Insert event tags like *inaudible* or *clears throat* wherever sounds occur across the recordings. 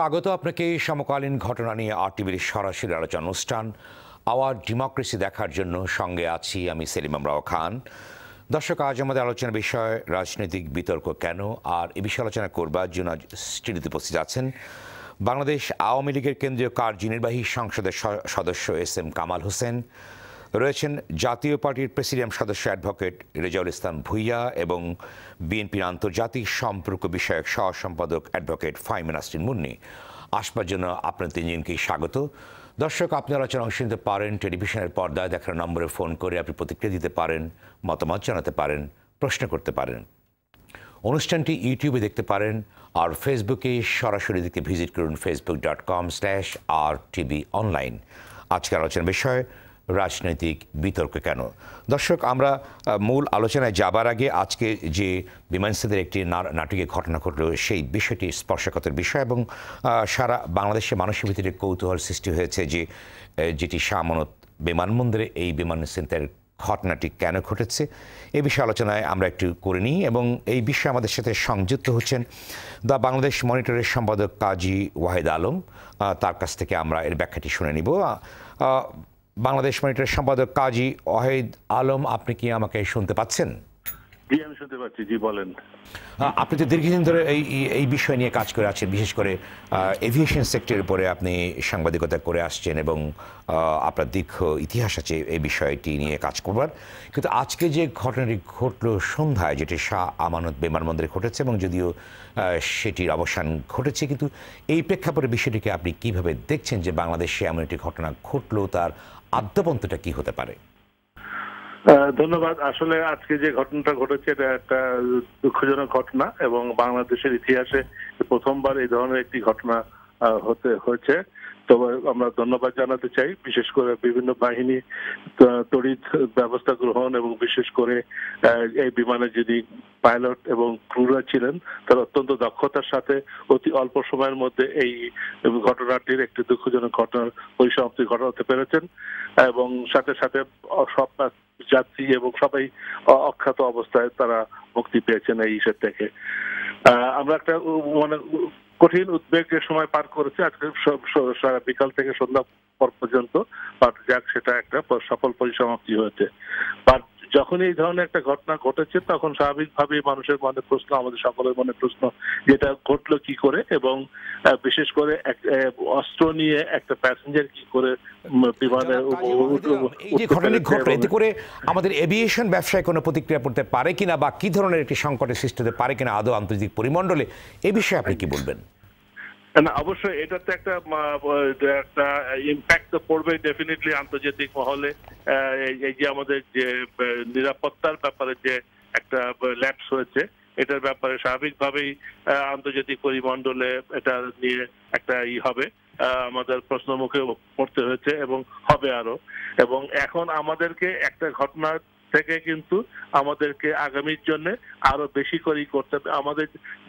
স্বাগত আপনাকে সমকালীন ঘটনা নিয়ে আর টিভির সরাসরি আলোচনা অনুষ্ঠান আওয়ার ডেমোক্রেসি দেখার জন্য সঙ্গে আছি আমি সেলিম আমরাও খান দর্শক আজ আমাদের আলোচনার বিষয় রাজনৈতিক বিতর্ক কেন আর এ বিষয়ে আলোচনা করবার জন্য স্টুডিওতে উপস্থিত আছেন বাংলাদেশ আওয়ামী লীগের কেন্দ্রীয় কার্যনির্বাহী সংসদের সদস্য এস এম কামাল হোসেন রয়েছেন জাতীয় পার্টির প্রেসিডিয়াম সদস্য অ্যাডভোকেট রেজাউল ইসলাম ভুইয়া এবং বিএনপির আন্তর্জাতিক সম্পর্ক বিষয়ক সহ সম্পাদক অ্যাডভোকেট ফাইমিন আসিন মুন্নি আসবার জন্য আপনার তিনজনকেই স্বাগত দর্শক আপনার আলোচনা অংশ নিতে পারেন টেলিভিশনের পর্দায় দেখার নম্বরে ফোন করে আপনি প্রতিক্রিয়া দিতে পারেন মতামত জানাতে পারেন প্রশ্ন করতে পারেন অনুষ্ঠানটি ইউটিউবে দেখতে পারেন আর ফেসবুকে সরাসরি দিকে ভিজিট করুন Facebook dot com slash R TV online আজকের আলোচনার বিষয় রাজনৈতিক বিতর্ক কেন দর্শক আমরা মূল আলোচনায় যাবার আগে আজকে যে বিমান সেদের একটি নাটকীয় ঘটনা ঘটল সেই বিষয়টি স্পর্শকতার বিষয় এবং সারা বাংলাদেশের মানুষের ভিতরে কৌতূহল সৃষ্টি হয়েছে যে যেটি শামনত বিমানবন্দরে এই বিমান সেন্টার ঘটনাটি কেন ঘটেছে এ বিষয়ে আলোচনায় আমরা একটু করে নিই এবং এই বিষয়ে আমাদের সাথে সংযুক্ত হচ্ছেন দ্য বাংলাদেশ মনিটরের সম্পাদক কাজী ওয়াহেদ আলম তার কাছ থেকে আমরা এর ব্যাখ্যাটি শুনে নিব বাংলাদেশ মনিটরের সম্পাদক কাজী অহেদ আলম আপনি কি আমাকে শুনতে পাচ্ছেন জি আমি শুনতে পাচ্ছি জি বলেন আপনি তো দীর্ঘদিন ধরে এই এই বিষয় নিয়ে কাজ করে আছেন বিশেষ করে এভিয়েশন সেক্টরের উপরে আপনি সাংবাদিকতা করে আসছেন এবং আপনার দীর্ঘ ইতিহাস আছে এই বিষয়টি নিয়ে কাজ করবার কিন্তু আজকে যে ঘটনাটি ঘটল সন্ধ্যায় যেটি শাহ আমানত বিমানবন্দরে ঘটেছে এবং যদিও সেটির অবসান ঘটেছে কিন্তু এই প্রেক্ষাপটে বিষয়টিকে আপনি কিভাবে দেখছেন যে বাংলাদেশে এমন একটি ঘটনা ঘটলো তার আদ্যপন্তটা কি হতে পারে ধন্যবাদ আসলে আজকে যে ঘটনাটা ঘটেছে এটা একটা দুঃখজনক ঘটনা এবং বাংলাদেশের ইতিহাসে প্রথমবার এই ধরনের একটি ঘটনা হতে হয়েছে তবে আমরা ধন্যবাদ জানাতে চাই বিশেষ করে বিভিন্ন বাহিনী তড়িৎ ব্যবস্থা গ্রহণ এবং বিশেষ করে এই বিমানে যদি পাইলট এবং ক্রুরা ছিলেন তারা অত্যন্ত দক্ষতার সাথে অতি অল্প সময়ের মধ্যে এই ঘটনাটির একটি দুঃখজনক ঘটনার পরিসমাপ্তি ঘটাতে পেরেছেন এবং সাথে সাথে সব যাত্রী এবং সবাই অক্ষত অবস্থায় তারা মুক্তি পেয়েছেন এই হিসেব থেকে আমরা একটা মানে কঠিন উদ্বেগের সময় পার করেছে আজকে সারা বিকাল থেকে সন্ধ্যা পর পর্যন্ত পাট যাক সেটা একটা সফল পরিসমাপ্তি হয়েছে পাট যখন এই ধরনের একটা ঘটনা ঘটেছে তখন স্বাভাবিকভাবে মানুষের মনে প্রশ্ন আমাদের সকলের মনে প্রশ্ন যেটা ঘটলো কি করে এবং বিশেষ করে অস্ত্র নিয়ে একটা প্যাসেঞ্জার কি করে বিমানে এই যে ঘটনা ঘটলো এতে করে হ্যাঁ। আমাদের এভিয়েশন ব্যবসায় কোনো প্রতিক্রিয়া পড়তে পারে কিনা বা কি ধরনের একটি সংকটের সৃষ্টি হতে পারে কিনা আদৌ আন্তর্জাতিক পরিমণ্ডলে এ বিষয়ে আপনি কি বলবেন না অবশ্যই তো একটা একটা ইম্প্যাক্ট তো পড়বে ডেফিনেটলি আন্তর্জাতিক মহলে এই যে আমাদের যে নিরাপত্তার ব্যাপারে যে একটা ল্যাপস হয়েছে এটার ব্যাপারে স্বাভাবিকভাবেই আন্তর্জাতিক পরিমণ্ডলে এটা নিয়ে একটা ই হবে আমাদের প্রশ্ন মুখে পড়তে হয়েছে এবং হবে আরো এবং এখন আমাদেরকে একটা ঘটনা থেকে কিন্তু আমাদেরকে আগামীর জন্য আরো বেশি করেই করতে হবে আমাদের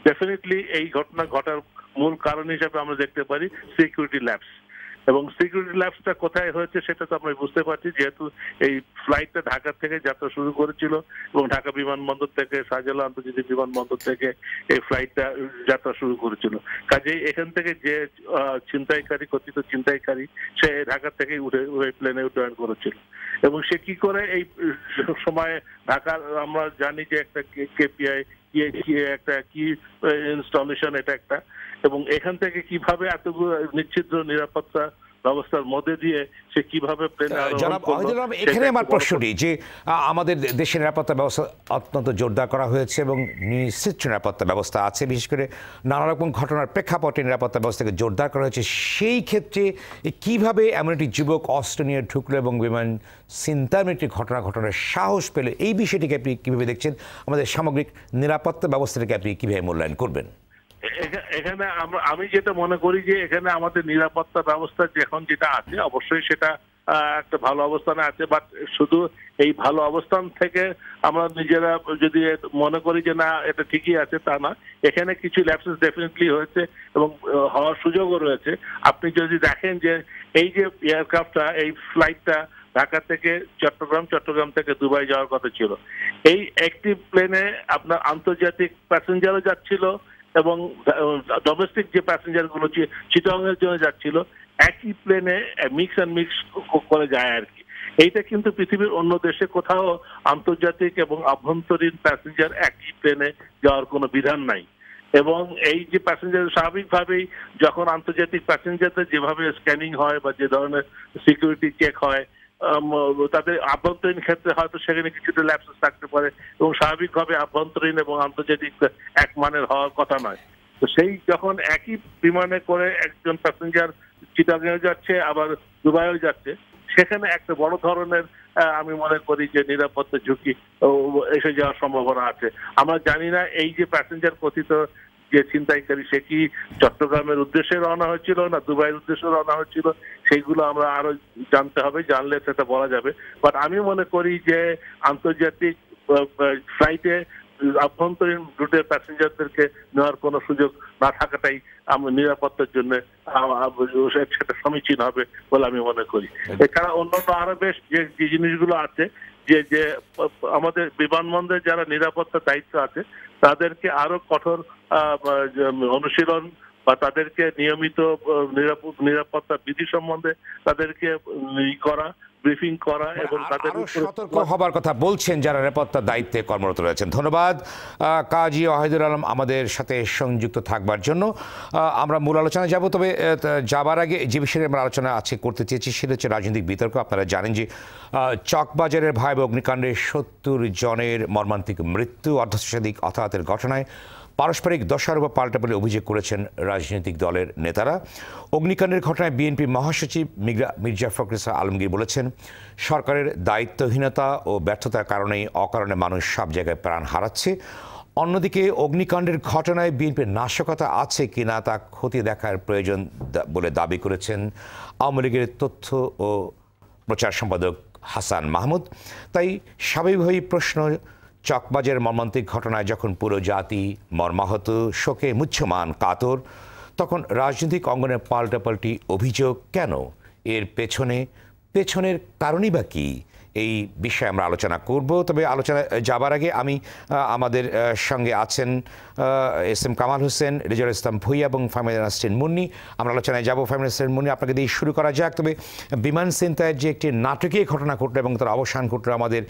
ডেফিনেটলি এই ঘটনা ঘটার মূল কারণ হিসাবে আমরা দেখতে পারি সিকিউরিটি ল্যাপস এবং সিকিউরিটি ল্যাপসটা কোথায় হয়েছে সেটা তো আমরা বুঝতে পারছি যেহেতু এই ফ্লাইটটা ঢাকা থেকে যাত্রা শুরু করেছিল এবং ঢাকা বিমানবন্দর থেকে শাহজালা আন্তর্জাতিক বিমানবন্দর থেকে এই ফ্লাইটটা যাত্রা শুরু করেছিল কাজেই এখান থেকে যে ছিনতাইকারী কথিত ছিনতাইকারী সে ঢাকা থেকে উঠে উঠে প্লেনে উড্ডয়ন করেছিল এবং সে কি করে এই সময়ে ঢাকার আমরা জানি যে একটা কেপিআই একটা কি ইনস্টলেশন uh, এটা একটা এবং এখান থেকে কিভাবে এতগুলো নিশ্চিদ্র নিরাপত্তা ব্যবস্থার মধ্যে দিয়ে সে কিভাবে এখানে আমার প্রশ্নটি যে আমাদের দেশের নিরাপত্তা ব্যবস্থা অত্যন্ত জোরদার করা হয়েছে এবং নিশ্চিত নিরাপত্তা ব্যবস্থা আছে বিশেষ করে নানা রকম ঘটনার প্রেক্ষাপটে নিরাপত্তা ব্যবস্থাকে জোরদার করা হয়েছে সেই ক্ষেত্রে কিভাবে এমন একটি যুবক অস্ত্র নিয়ে ঢুকলো এবং বিমান চিন্তার একটি ঘটনা ঘটনার সাহস পেলে এই বিষয়টিকে আপনি কীভাবে দেখছেন আমাদের সামগ্রিক নিরাপত্তা ব্যবস্থাটাকে আপনি কীভাবে মূল্যায়ন করবেন এখানে আমি যেটা মনে করি যে এখানে আমাদের নিরাপত্তা ব্যবস্থা এখন যেটা আছে অবশ্যই সেটা একটা ভালো অবস্থানে আছে বাট শুধু এই ভালো অবস্থান থেকে আমরা নিজেরা যদি মনে করি যে না এটা ঠিকই আছে তা না এখানে কিছু ল্যাপসেস ডেফিনেটলি হয়েছে এবং হওয়ার সুযোগও রয়েছে আপনি যদি দেখেন যে এই যে এয়ারক্রাফটটা এই ফ্লাইটটা ঢাকা থেকে চট্টগ্রাম চট্টগ্রাম থেকে দুবাই যাওয়ার কথা ছিল এই একটি প্লেনে আপনার আন্তর্জাতিক প্যাসেঞ্জারও যাচ্ছিল এবং ডোমেস্টিক যে প্যাসেঞ্জারগুলো চিটংয়ের জন্য যাচ্ছিল একই প্লেনে মিক্স অ্যান্ড মিক্স করে যায় আর কি এইটা কিন্তু পৃথিবীর অন্য দেশে কোথাও আন্তর্জাতিক এবং আভ্যন্তরীণ প্যাসেঞ্জার একই প্লেনে যাওয়ার কোনো বিধান নাই এবং এই যে প্যাসেঞ্জার স্বাভাবিকভাবেই যখন আন্তর্জাতিক প্যাসেঞ্জারদের যেভাবে স্ক্যানিং হয় বা যে ধরনের সিকিউরিটি চেক হয় তাদের আভ্যন্তরীণ ক্ষেত্রে হয়তো সেখানে কিছুটা ল্যাপসেস থাকতে পারে এবং স্বাভাবিকভাবে আভ্যন্তরীণ এবং আন্তর্জাতিক এক মানের হওয়ার কথা নয় তো সেই যখন একই বিমানে করে একজন প্যাসেঞ্জার চিটাগাঁও যাচ্ছে আবার দুবাইও যাচ্ছে সেখানে একটা বড় ধরনের আমি মনে করি যে নিরাপত্তা ঝুঁকি এসে যাওয়ার সম্ভাবনা আছে আমরা জানি না এই যে প্যাসেঞ্জার কথিত যে ছিনতাইকারী সে কি চট্টগ্রামের উদ্দেশ্যে রওনা হয়েছিল না দুবাইয়ের উদ্দেশ্যে রওনা হয়েছিল সেইগুলো আমরা আরো জানতে হবে জানলে সেটা বলা যাবে বাট আমি মনে করি যে আন্তর্জাতিক ফ্লাইটে আভ্যন্তরীণ রুটের প্যাসেঞ্জারদেরকে নেওয়ার কোনো সুযোগ না থাকাটাই নিরাপত্তার জন্য সেটা সমীচীন হবে বলে আমি মনে করি এছাড়া অন্যান্য আরো বেশ যে জিনিসগুলো আছে যে যে আমাদের বিমানবন্দরে যারা নিরাপত্তা দায়িত্ব আছে তাদেরকে আরো কঠোর অনুশীলন বা তাদেরকে নিয়মিত নিরাপত্তা বিধি সম্বন্ধে তাদেরকে করা ব্রিফিং করা মানে এবং তাদের সতর্ক হবার কথা বলছেন যারা নিরাপত্তার দায়িত্বে কর্মরত রয়েছেন ধন্যবাদ কাজী ওয়াহিদুল আলম আমাদের সাথে সংযুক্ত থাকবার জন্য আমরা মূল আলোচনায় যাব তবে যাবার আগে যে বিষয়ে আমরা আলোচনা আজকে করতে চেয়েছি সেটা হচ্ছে রাজনৈতিক বিতর্ক আপনারা জানেন যে চকবাজারের ভাই অগ্নিকাণ্ডে সত্তর জনের মর্মান্তিক মৃত্যু অর্ধশতাধিক হতাহতের ঘটনায় পারস্পরিক দোষারোপ পাল্টা বলে অভিযোগ করেছেন রাজনৈতিক দলের নেতারা অগ্নিকাণ্ডের ঘটনায় বিএনপি মহাসচিব মির্জা ফখরুসা আলমগীর বলেছেন সরকারের দায়িত্বহীনতা ও ব্যর্থতার কারণেই অকারণে মানুষ সব জায়গায় প্রাণ হারাচ্ছে অন্যদিকে অগ্নিকাণ্ডের ঘটনায় বিএনপির নাশকতা আছে কি না তা ক্ষতি দেখার প্রয়োজন বলে দাবি করেছেন আওয়ামী লীগের তথ্য ও প্রচার সম্পাদক হাসান মাহমুদ তাই স্বাভাবিকভাবেই প্রশ্ন চকবাজের মর্মান্তিক ঘটনায় যখন পুরো জাতি মর্মাহত শোকে মুচ্ছমান কাতর তখন রাজনৈতিক অঙ্গনে পাল্টাপাল্টি অভিযোগ কেন এর পেছনে পেছনের কারণই বা কী এই বিষয়ে আমরা আলোচনা করব তবে আলোচনা যাবার আগে আমি আমাদের সঙ্গে আছেন এস এম কামাল হোসেন রেজর ইসলাম ভুইয়া এবং ফাহমিদ নাসরিন মুন্নি আমরা আলোচনায় যাবো ফাহমিদ নাসরিন মুন্নি আপনাকে দিয়ে শুরু করা যাক তবে বিমান সিনতায়ের যে একটি নাটকীয় ঘটনা ঘটলো এবং তার অবসান ঘটলো আমাদের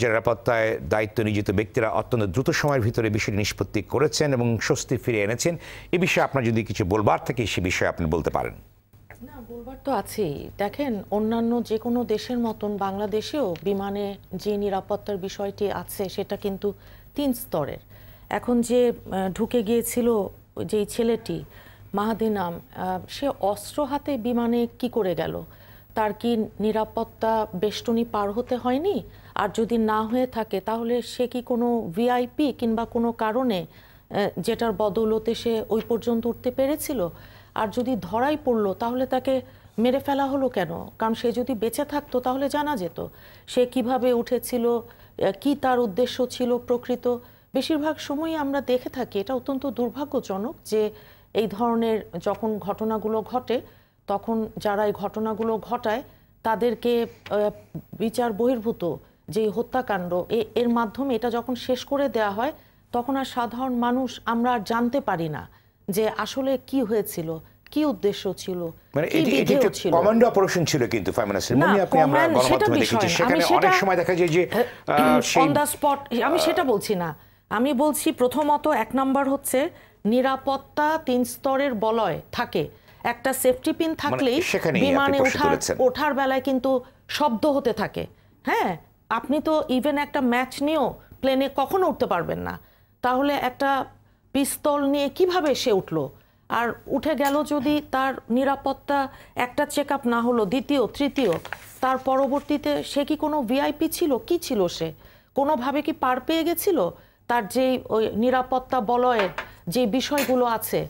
যে নিরাপত্তায় দায়িত্ব নিয়োজিত ব্যক্তিরা অত্যন্ত দ্রুত সময়ের ভিতরে বিষয়টি নিষ্পত্তি করেছেন এবং স্বস্তি ফিরে এনেছেন এ বিষয়ে আপনার যদি কিছু বলবার থাকে সে বিষয়ে আপনি বলতে পারেন তো আছেই দেখেন অন্যান্য যে কোনো দেশের মতন বাংলাদেশেও বিমানে যে নিরাপত্তার বিষয়টি আছে সেটা কিন্তু তিন স্তরের এখন যে ঢুকে গিয়েছিল যেই ছেলেটি মাহাদিনাম সে অস্ত্র হাতে বিমানে কি করে গেল তার কি নিরাপত্তা বেষ্টনী পার হতে হয়নি আর যদি না হয়ে থাকে তাহলে সে কি কোনো ভিআইপি কিংবা কোনো কারণে যেটার বদৌলতে সে ওই পর্যন্ত উঠতে পেরেছিল আর যদি ধরাই পড়লো তাহলে তাকে মেরে ফেলা হলো কেন কারণ সে যদি বেঁচে থাকতো তাহলে জানা যেত সে কিভাবে উঠেছিল কি তার উদ্দেশ্য ছিল প্রকৃত বেশিরভাগ সময়ই আমরা দেখে থাকি এটা অত্যন্ত দুর্ভাগ্যজনক যে এই ধরনের যখন ঘটনাগুলো ঘটে তখন যারা এই ঘটনাগুলো ঘটায় তাদেরকে বিচার বহির্ভূত যে হত্যাকাণ্ড এর মাধ্যমে এটা যখন শেষ করে দেয়া হয় তখন আর সাধারণ মানুষ আমরা আর জানতে পারি না যে আসলে কি হয়েছিল কি উদ্দেশ্য ছিল মানে এটি অপারেশন ছিল কিন্তু আপনি আমরা গণমাধ্যমে দেখেছি সেখানে অনেক সময় দেখা যায় যে অন দা স্পট আমি সেটা বলছি না আমি বলছি প্রথমত এক নাম্বার হচ্ছে নিরাপত্তা তিন স্তরের বলয় থাকে একটা সেফটি মানে পিন থাকলেই বিমানে ওঠার ওঠার বেলায় কিন্তু শব্দ হতে থাকে হ্যাঁ আপনি তো ইভেন একটা ম্যাচ নিয়েও প্লেনে কখনো উঠতে পারবেন না তাহলে একটা পিস্তল নিয়ে কিভাবে সে উঠলো আর উঠে গেল যদি তার নিরাপত্তা একটা চেক না হলো দ্বিতীয় তৃতীয় তার পরবর্তীতে সে কি কোনো ভিআইপি ছিল কি ছিল সে কোনোভাবে কি পার পেয়ে গেছিল তার যেই ওই নিরাপত্তা বলয়ের যে বিষয়গুলো আছে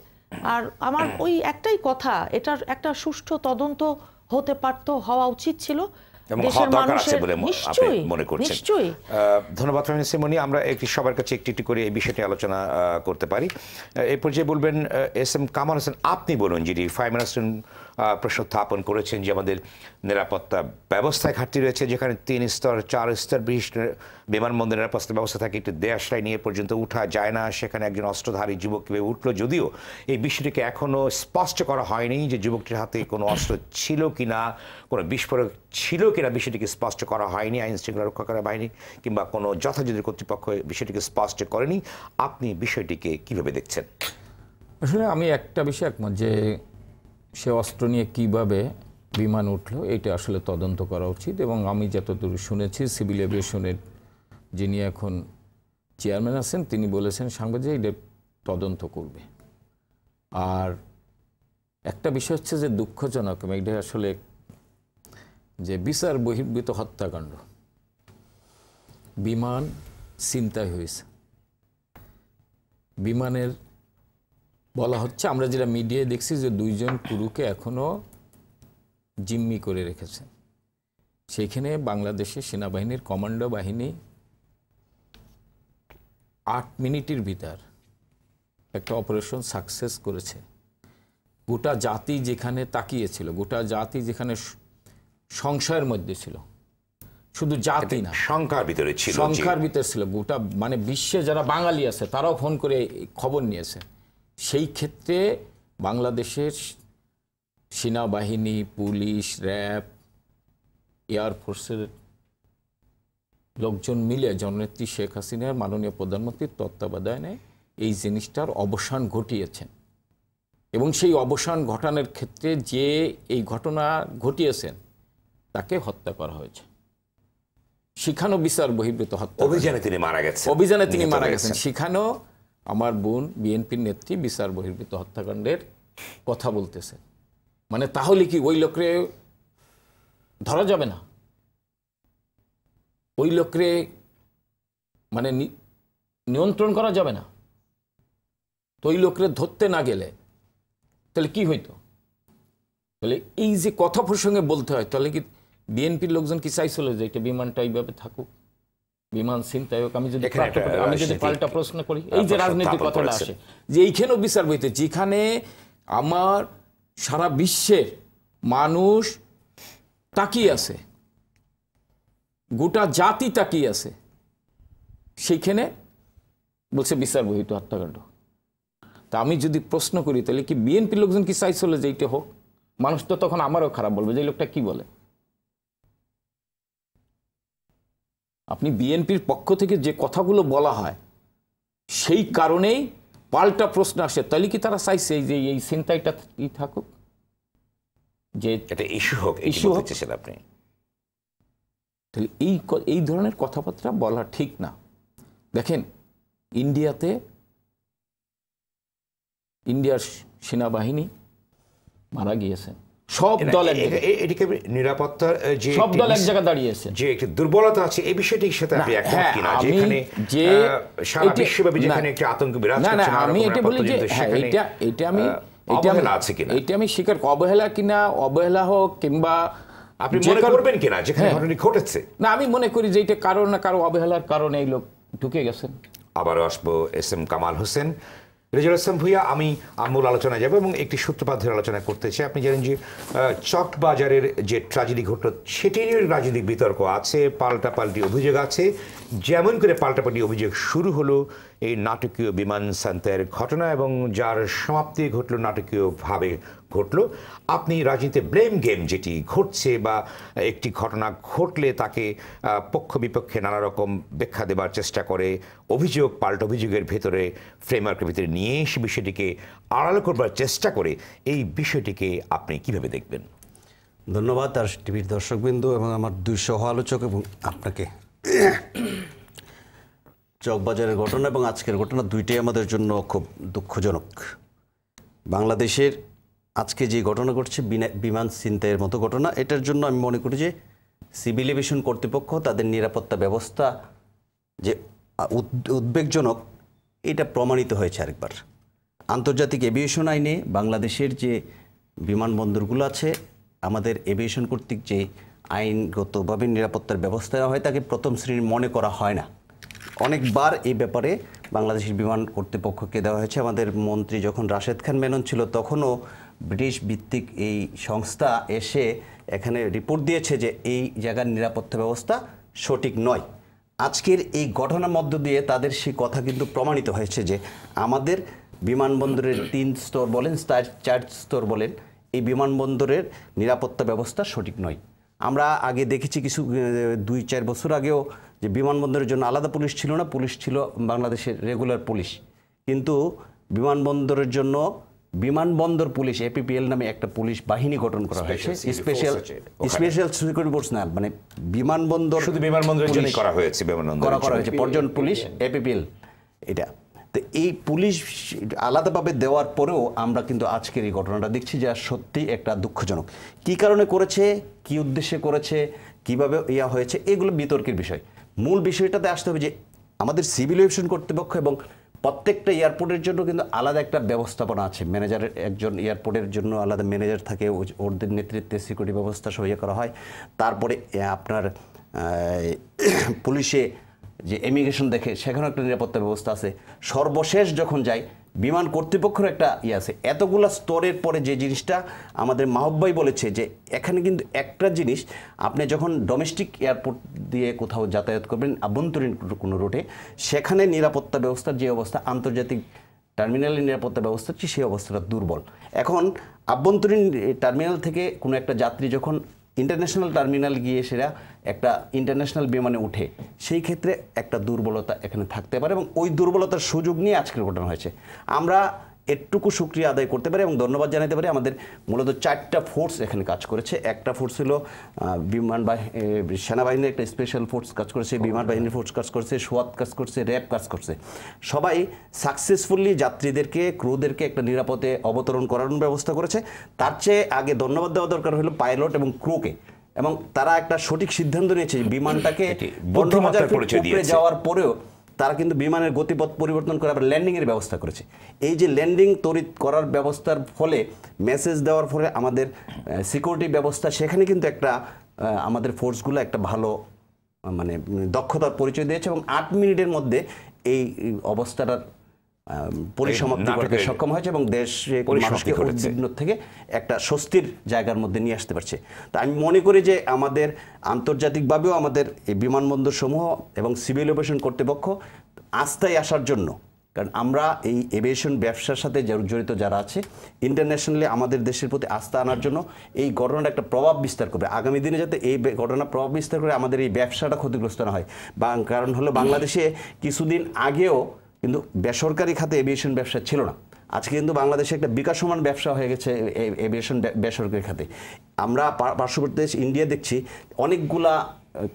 আর আমার ওই একটাই কথা এটার একটা সুষ্ঠু তদন্ত হতে পারত হওয়া উচিত ছিল এবং হওয়া দরকার আছে বলে আপনি মনে করছেন ধন্যবাদ সিমনি আমরা একটি সবার কাছে একটি একটি করে এই বিষয়টি আলোচনা করতে পারি এ যে বলবেন এস এম কামাল হোসেন আপনি বলুন যিনি ফাইভ মিনিস্টার প্রশ্নোত্থাপন করেছেন যে আমাদের নিরাপত্তা ব্যবস্থায় ঘাটতি রয়েছে যেখানে তিন স্তর চার স্তর বিশিষ্ট বিমানবন্দর নিরাপত্তা ব্যবস্থা থাকে একটি দেয়াশায় নিয়ে পর্যন্ত উঠা যায় না সেখানে একজন অস্ত্রধারী যুবক কীভাবে উঠলো যদিও এই বিষয়টিকে এখনও স্পষ্ট করা হয়নি যে যুবকটির হাতে কোনো অস্ত্র ছিল কি না কোনো বিস্ফোরক ছিল কি না বিষয়টিকে স্পষ্ট করা হয়নি আইন শৃঙ্খলা করা বাহিনী কিংবা কোনো যথাযথ কর্তৃপক্ষ বিষয়টিকে স্পষ্ট করেনি আপনি বিষয়টিকে কিভাবে দেখছেন আসলে আমি একটা বিষয় একমত যে সে অস্ত্র নিয়ে কীভাবে বিমান উঠল এটা আসলে তদন্ত করা উচিত এবং আমি যতদূর শুনেছি সিভিল এভিয়েশনের যিনি এখন চেয়ারম্যান আছেন তিনি বলেছেন সাংবাদিক এটা তদন্ত করবে আর একটা বিষয় হচ্ছে যে দুঃখজনক এটা আসলে যে বিচার বহির্ভূত হত্যাকাণ্ড বিমান চিন্তায় হয়েছে বিমানের বলা হচ্ছে আমরা যেটা মিডিয়ায় দেখছি যে দুইজন কুরুকে এখনও জিম্মি করে রেখেছে সেখানে বাংলাদেশের সেনাবাহিনীর কমান্ডো বাহিনী আট মিনিটের ভিতর একটা অপারেশন সাকসেস করেছে গোটা জাতি যেখানে তাকিয়েছিল গোটা জাতি যেখানে সংশয়ের মধ্যে ছিল শুধু জাতি না সংখ্যার ভিতরে ছিল সংখ্যার ভিতরে ছিল গোটা মানে বিশ্বে যারা বাঙালি আছে তারাও ফোন করে খবর নিয়েছে সেই ক্ষেত্রে বাংলাদেশের সেনাবাহিনী পুলিশ র্যাব এয়ারফোর্সের লোকজন মিলে জননেত্রী শেখ হাসিনার মাননীয় প্রধানমন্ত্রীর তত্ত্বাবধানে এই জিনিসটার অবসান ঘটিয়েছেন এবং সেই অবসান ঘটানোর ক্ষেত্রে যে এই ঘটনা ঘটিয়েছেন তাকে হত্যা করা হয়েছে শিখানো বিচার বহির্ভূত হত্যা অভিযানে তিনি মারা গেছেন অভিযানে তিনি মারা গেছেন শিখানো আমার বোন বিএনপির নেত্রী বিচার বহির্ভূত হত্যাকাণ্ডের কথা বলতেছে মানে তাহলে কি ওই লোকরে ধরা যাবে না ওই লোকরে মানে নিয়ন্ত্রণ করা যাবে না তো ওই লোকরে ধরতে না গেলে তাহলে কি হইতো তাহলে এই যে কথা প্রসঙ্গে বলতে হয় তাহলে কি বিএনপির লোকজন কি চাইছিল যে এটা বিমানটা এইভাবে থাকুক বিমান ছিনতায়ক আমি যদি আমি যদি পাল্টা প্রশ্ন করি এই যে রাজনৈতিক কথাটা আসে যে এইখানেও বিচার বইতে যেখানে আমার সারা বিশ্বের মানুষ তাকিয়ে আছে গোটা জাতি তাকিয়ে আছে সেইখানে বলছে বিচার বহিত হত্যাকাণ্ড তা আমি যদি প্রশ্ন করি তাহলে কি বিএনপি লোকজন কি চাইছিল যে এইটা হোক মানুষ তো তখন আমারও খারাপ বলবে যে লোকটা কি বলে আপনি বিএনপির পক্ষ থেকে যে কথাগুলো বলা হয় সেই কারণেই পাল্টা প্রশ্ন আসে তাহলে কি তারা চাইছে যে এই চিন্তাইটা থাকুক যে এটা ইস্যু হোক ইস্যু হচ্ছেন আপনি তাহলে এই এই ধরনের কথাবার্তা বলা ঠিক না দেখেন ইন্ডিয়াতে ইন্ডিয়ার সেনাবাহিনী মারা গিয়েছেন সব নিরাপত্তার যে সব দল এক জায়গায় দাঁড়িয়েছে যে একটি দুর্বলতা আছে এই বিষয়টির সাথে আপনি একমত হ্যাঁ, কিনা যেখানে যে সারা বিশ্বব্যাপী যেখানে একটি আতঙ্ক বিরাজ করছে না আমি এটা বলি যে হ্যাঁ, এটা এটা আমি এটা আমি আছে কিনা এটা আমি স্বীকার অবহেলা কিনা অবহেলা হোক কিংবা আপনি মনে করবেন কিনা যেখানে হ্যাঁ। ঘটনা ঘটেছে না আমি মনে করি যে এটা কারো না কারো অবহেলার কারণে এই লোক ঢুকে গেছেন আবার আসবো এস এম কামাল হোসেন রেজুল ইসলাম ভুইয়া আমি মূল আলোচনায় যাব এবং একটি সূত্রপাত ধরে আলোচনা করতে চাই আপনি জানেন যে চকবাজারের যে ট্রাজেডি ঘটল সেটির রাজনৈতিক বিতর্ক আছে পাল্টাপাল্টি অভিযোগ আছে যেমন করে পাল্টাপাল্টি অভিযোগ শুরু হলো এই নাটকীয় বিমান সান্তের ঘটনা এবং যার সমাপ্তি ঘটল নাটকীয়ভাবে ঘটল আপনি রাজনীতিতে ব্লেম গেম যেটি ঘটছে বা একটি ঘটনা ঘটলে তাকে পক্ষ বিপক্ষে নানা রকম ব্যাখ্যা দেবার চেষ্টা করে অভিযোগ পাল্ট অভিযোগের ভেতরে ফ্রেমওয়ার্কের ভিতরে নিয়ে এসে বিষয়টিকে আড়াল করবার চেষ্টা করে এই বিষয়টিকে আপনি কিভাবে দেখবেন ধন্যবাদ আর টিভির দর্শকবৃন্দ এবং আমার দুই সহ আলোচক এবং আপনাকে চকবাজারের ঘটনা এবং আজকের ঘটনা দুইটাই আমাদের জন্য খুব দুঃখজনক বাংলাদেশের আজকে যে ঘটনা ঘটছে বিমান চিন্তায়ের মতো ঘটনা এটার জন্য আমি মনে করি যে সিভিল এভিয়েশন কর্তৃপক্ষ তাদের নিরাপত্তা ব্যবস্থা যে উদ্বেগজনক এটা প্রমাণিত হয়েছে আরেকবার আন্তর্জাতিক এভিয়েশন আইনে বাংলাদেশের যে বিমানবন্দরগুলো আছে আমাদের এভিয়েশন কর্তৃক যে আইনগতভাবে নিরাপত্তার ব্যবস্থা হয় তাকে প্রথম শ্রেণীর মনে করা হয় না অনেকবার এই ব্যাপারে বাংলাদেশের বিমান কর্তৃপক্ষকে দেওয়া হয়েছে আমাদের মন্ত্রী যখন রাশেদ খান মেনন ছিল তখনও ব্রিটিশ ভিত্তিক এই সংস্থা এসে এখানে রিপোর্ট দিয়েছে যে এই জায়গার নিরাপত্তা ব্যবস্থা সঠিক নয় আজকের এই ঘটনার মধ্য দিয়ে তাদের সেই কথা কিন্তু প্রমাণিত হয়েছে যে আমাদের বিমানবন্দরের তিন স্তর বলেন চার স্তর বলেন এই বিমানবন্দরের নিরাপত্তা ব্যবস্থা সঠিক নয় আমরা আগে দেখেছি কিছু দুই চার বছর আগেও যে বিমানবন্দরের জন্য আলাদা পুলিশ ছিল না পুলিশ ছিল বাংলাদেশের রেগুলার পুলিশ কিন্তু বিমানবন্দরের জন্য বিমানবন্দর পুলিশ এপিপিএল নামে একটা পুলিশ বাহিনী গঠন করা হয়েছে স্পেশাল স্পেশাল সিকিউরিটি ফোর্স না মানে বিমানবন্দর শুধু বিমানবন্দরের জন্য করা হয়েছে বিমানবন্দর করা হয়েছে পর্যন পুলিশ এপিপিএল এটা তো এই পুলিশ আলাদাভাবে দেওয়ার পরেও আমরা কিন্তু আজকের এই ঘটনাটা দেখছি যা সত্যি একটা দুঃখজনক কি কারণে করেছে কি উদ্দেশ্যে করেছে কিভাবে ইয়া হয়েছে এগুলো বিতর্কের বিষয় মূল বিষয়টাতে আসতে হবে যে আমাদের সিভিল এভিয়েশন কর্তৃপক্ষ এবং প্রত্যেকটা এয়ারপোর্টের জন্য কিন্তু আলাদা একটা ব্যবস্থাপনা আছে ম্যানেজারের একজন এয়ারপোর্টের জন্য আলাদা ম্যানেজার থাকে ওদের নেতৃত্বে সিকিউরিটি ব্যবস্থা সহ করা হয় তারপরে আপনার পুলিশে যে ইমিগ্রেশন দেখে সেখানেও একটা নিরাপত্তা ব্যবস্থা আছে সর্বশেষ যখন যায় বিমান কর্তৃপক্ষের একটা ইয়ে আছে এতগুলা স্তরের পরে যে জিনিসটা আমাদের মাহব্বাই বলেছে যে এখানে কিন্তু একটা জিনিস আপনি যখন ডোমেস্টিক এয়ারপোর্ট দিয়ে কোথাও যাতায়াত করবেন আভ্যন্তরীণ কোনো রুটে সেখানে নিরাপত্তা ব্যবস্থার যে অবস্থা আন্তর্জাতিক টার্মিনালের নিরাপত্তা ব্যবস্থা হচ্ছে সেই অবস্থাটা দুর্বল এখন আভ্যন্তরীণ টার্মিনাল থেকে কোনো একটা যাত্রী যখন ইন্টারন্যাশনাল টার্মিনাল গিয়ে সেরা একটা ইন্টারন্যাশনাল বিমানে উঠে সেই ক্ষেত্রে একটা দুর্বলতা এখানে থাকতে পারে এবং ওই দুর্বলতার সুযোগ নিয়ে আজকের ঘটনা হয়েছে আমরা এটুকু সুক্রিয়া আদায় করতে পারি এবং ধন্যবাদ জানাতে পারি আমাদের মূলত চারটা ফোর্স এখানে কাজ করেছে একটা ফোর্স ছিল বিমান বাহিনী সেনাবাহিনীর একটা স্পেশাল ফোর্স কাজ করেছে বিমান হ্যাঁ। বাহিনীর ফোর্স কাজ করছে সোয়াত কাজ করছে র্যাব কাজ করছে সবাই সাকসেসফুলি যাত্রীদেরকে ক্রুদেরকে একটা নিরাপদে অবতরণ করানোর ব্যবস্থা করেছে তার চেয়ে আগে ধন্যবাদ দেওয়া দরকার হলো পাইলট এবং ক্রুকে এবং তারা একটা সঠিক সিদ্ধান্ত নিয়েছে বিমানটাকে বন্ধ যাওয়ার পরেও তারা কিন্তু বিমানের গতিপথ পরিবর্তন করে আবার ল্যান্ডিংয়ের ব্যবস্থা করেছে এই যে ল্যান্ডিং তৈরি করার ব্যবস্থার ফলে মেসেজ দেওয়ার ফলে আমাদের সিকিউরিটি ব্যবস্থা সেখানে কিন্তু একটা আমাদের ফোর্সগুলো একটা ভালো মানে দক্ষতার পরিচয় দিয়েছে এবং আট মিনিটের মধ্যে এই অবস্থাটার পরিসমাপ্তি করতে সক্ষম হয়েছে এবং দেশ মানুষকে উদ্বিগ্ন থেকে একটা স্বস্তির জায়গার মধ্যে নিয়ে আসতে পারছে তা আমি মনে করি যে আমাদের আন্তর্জাতিকভাবেও আমাদের এই বিমানবন্দর সমূহ এবং সিভিল এভিয়েশন কর্তৃপক্ষ আস্থায় আসার জন্য কারণ আমরা এই এভিয়েশন ব্যবসার সাথে জড়িত যারা আছে ইন্টারন্যাশনালি আমাদের দেশের প্রতি আস্থা আনার জন্য এই ঘটনাটা একটা প্রভাব বিস্তার করবে আগামী দিনে যাতে এই ঘটনা প্রভাব বিস্তার করে আমাদের এই ব্যবসাটা ক্ষতিগ্রস্ত না হয় কারণ হলো বাংলাদেশে কিছুদিন আগেও কিন্তু বেসরকারি খাতে এভিয়েশন ব্যবসা ছিল না আজকে কিন্তু বাংলাদেশে একটা বিকাশমান ব্যবসা হয়ে গেছে এভিয়েশন বেসরকারি খাতে আমরা পার্শ্ববর্তী দেশ ইন্ডিয়া দেখছি অনেকগুলা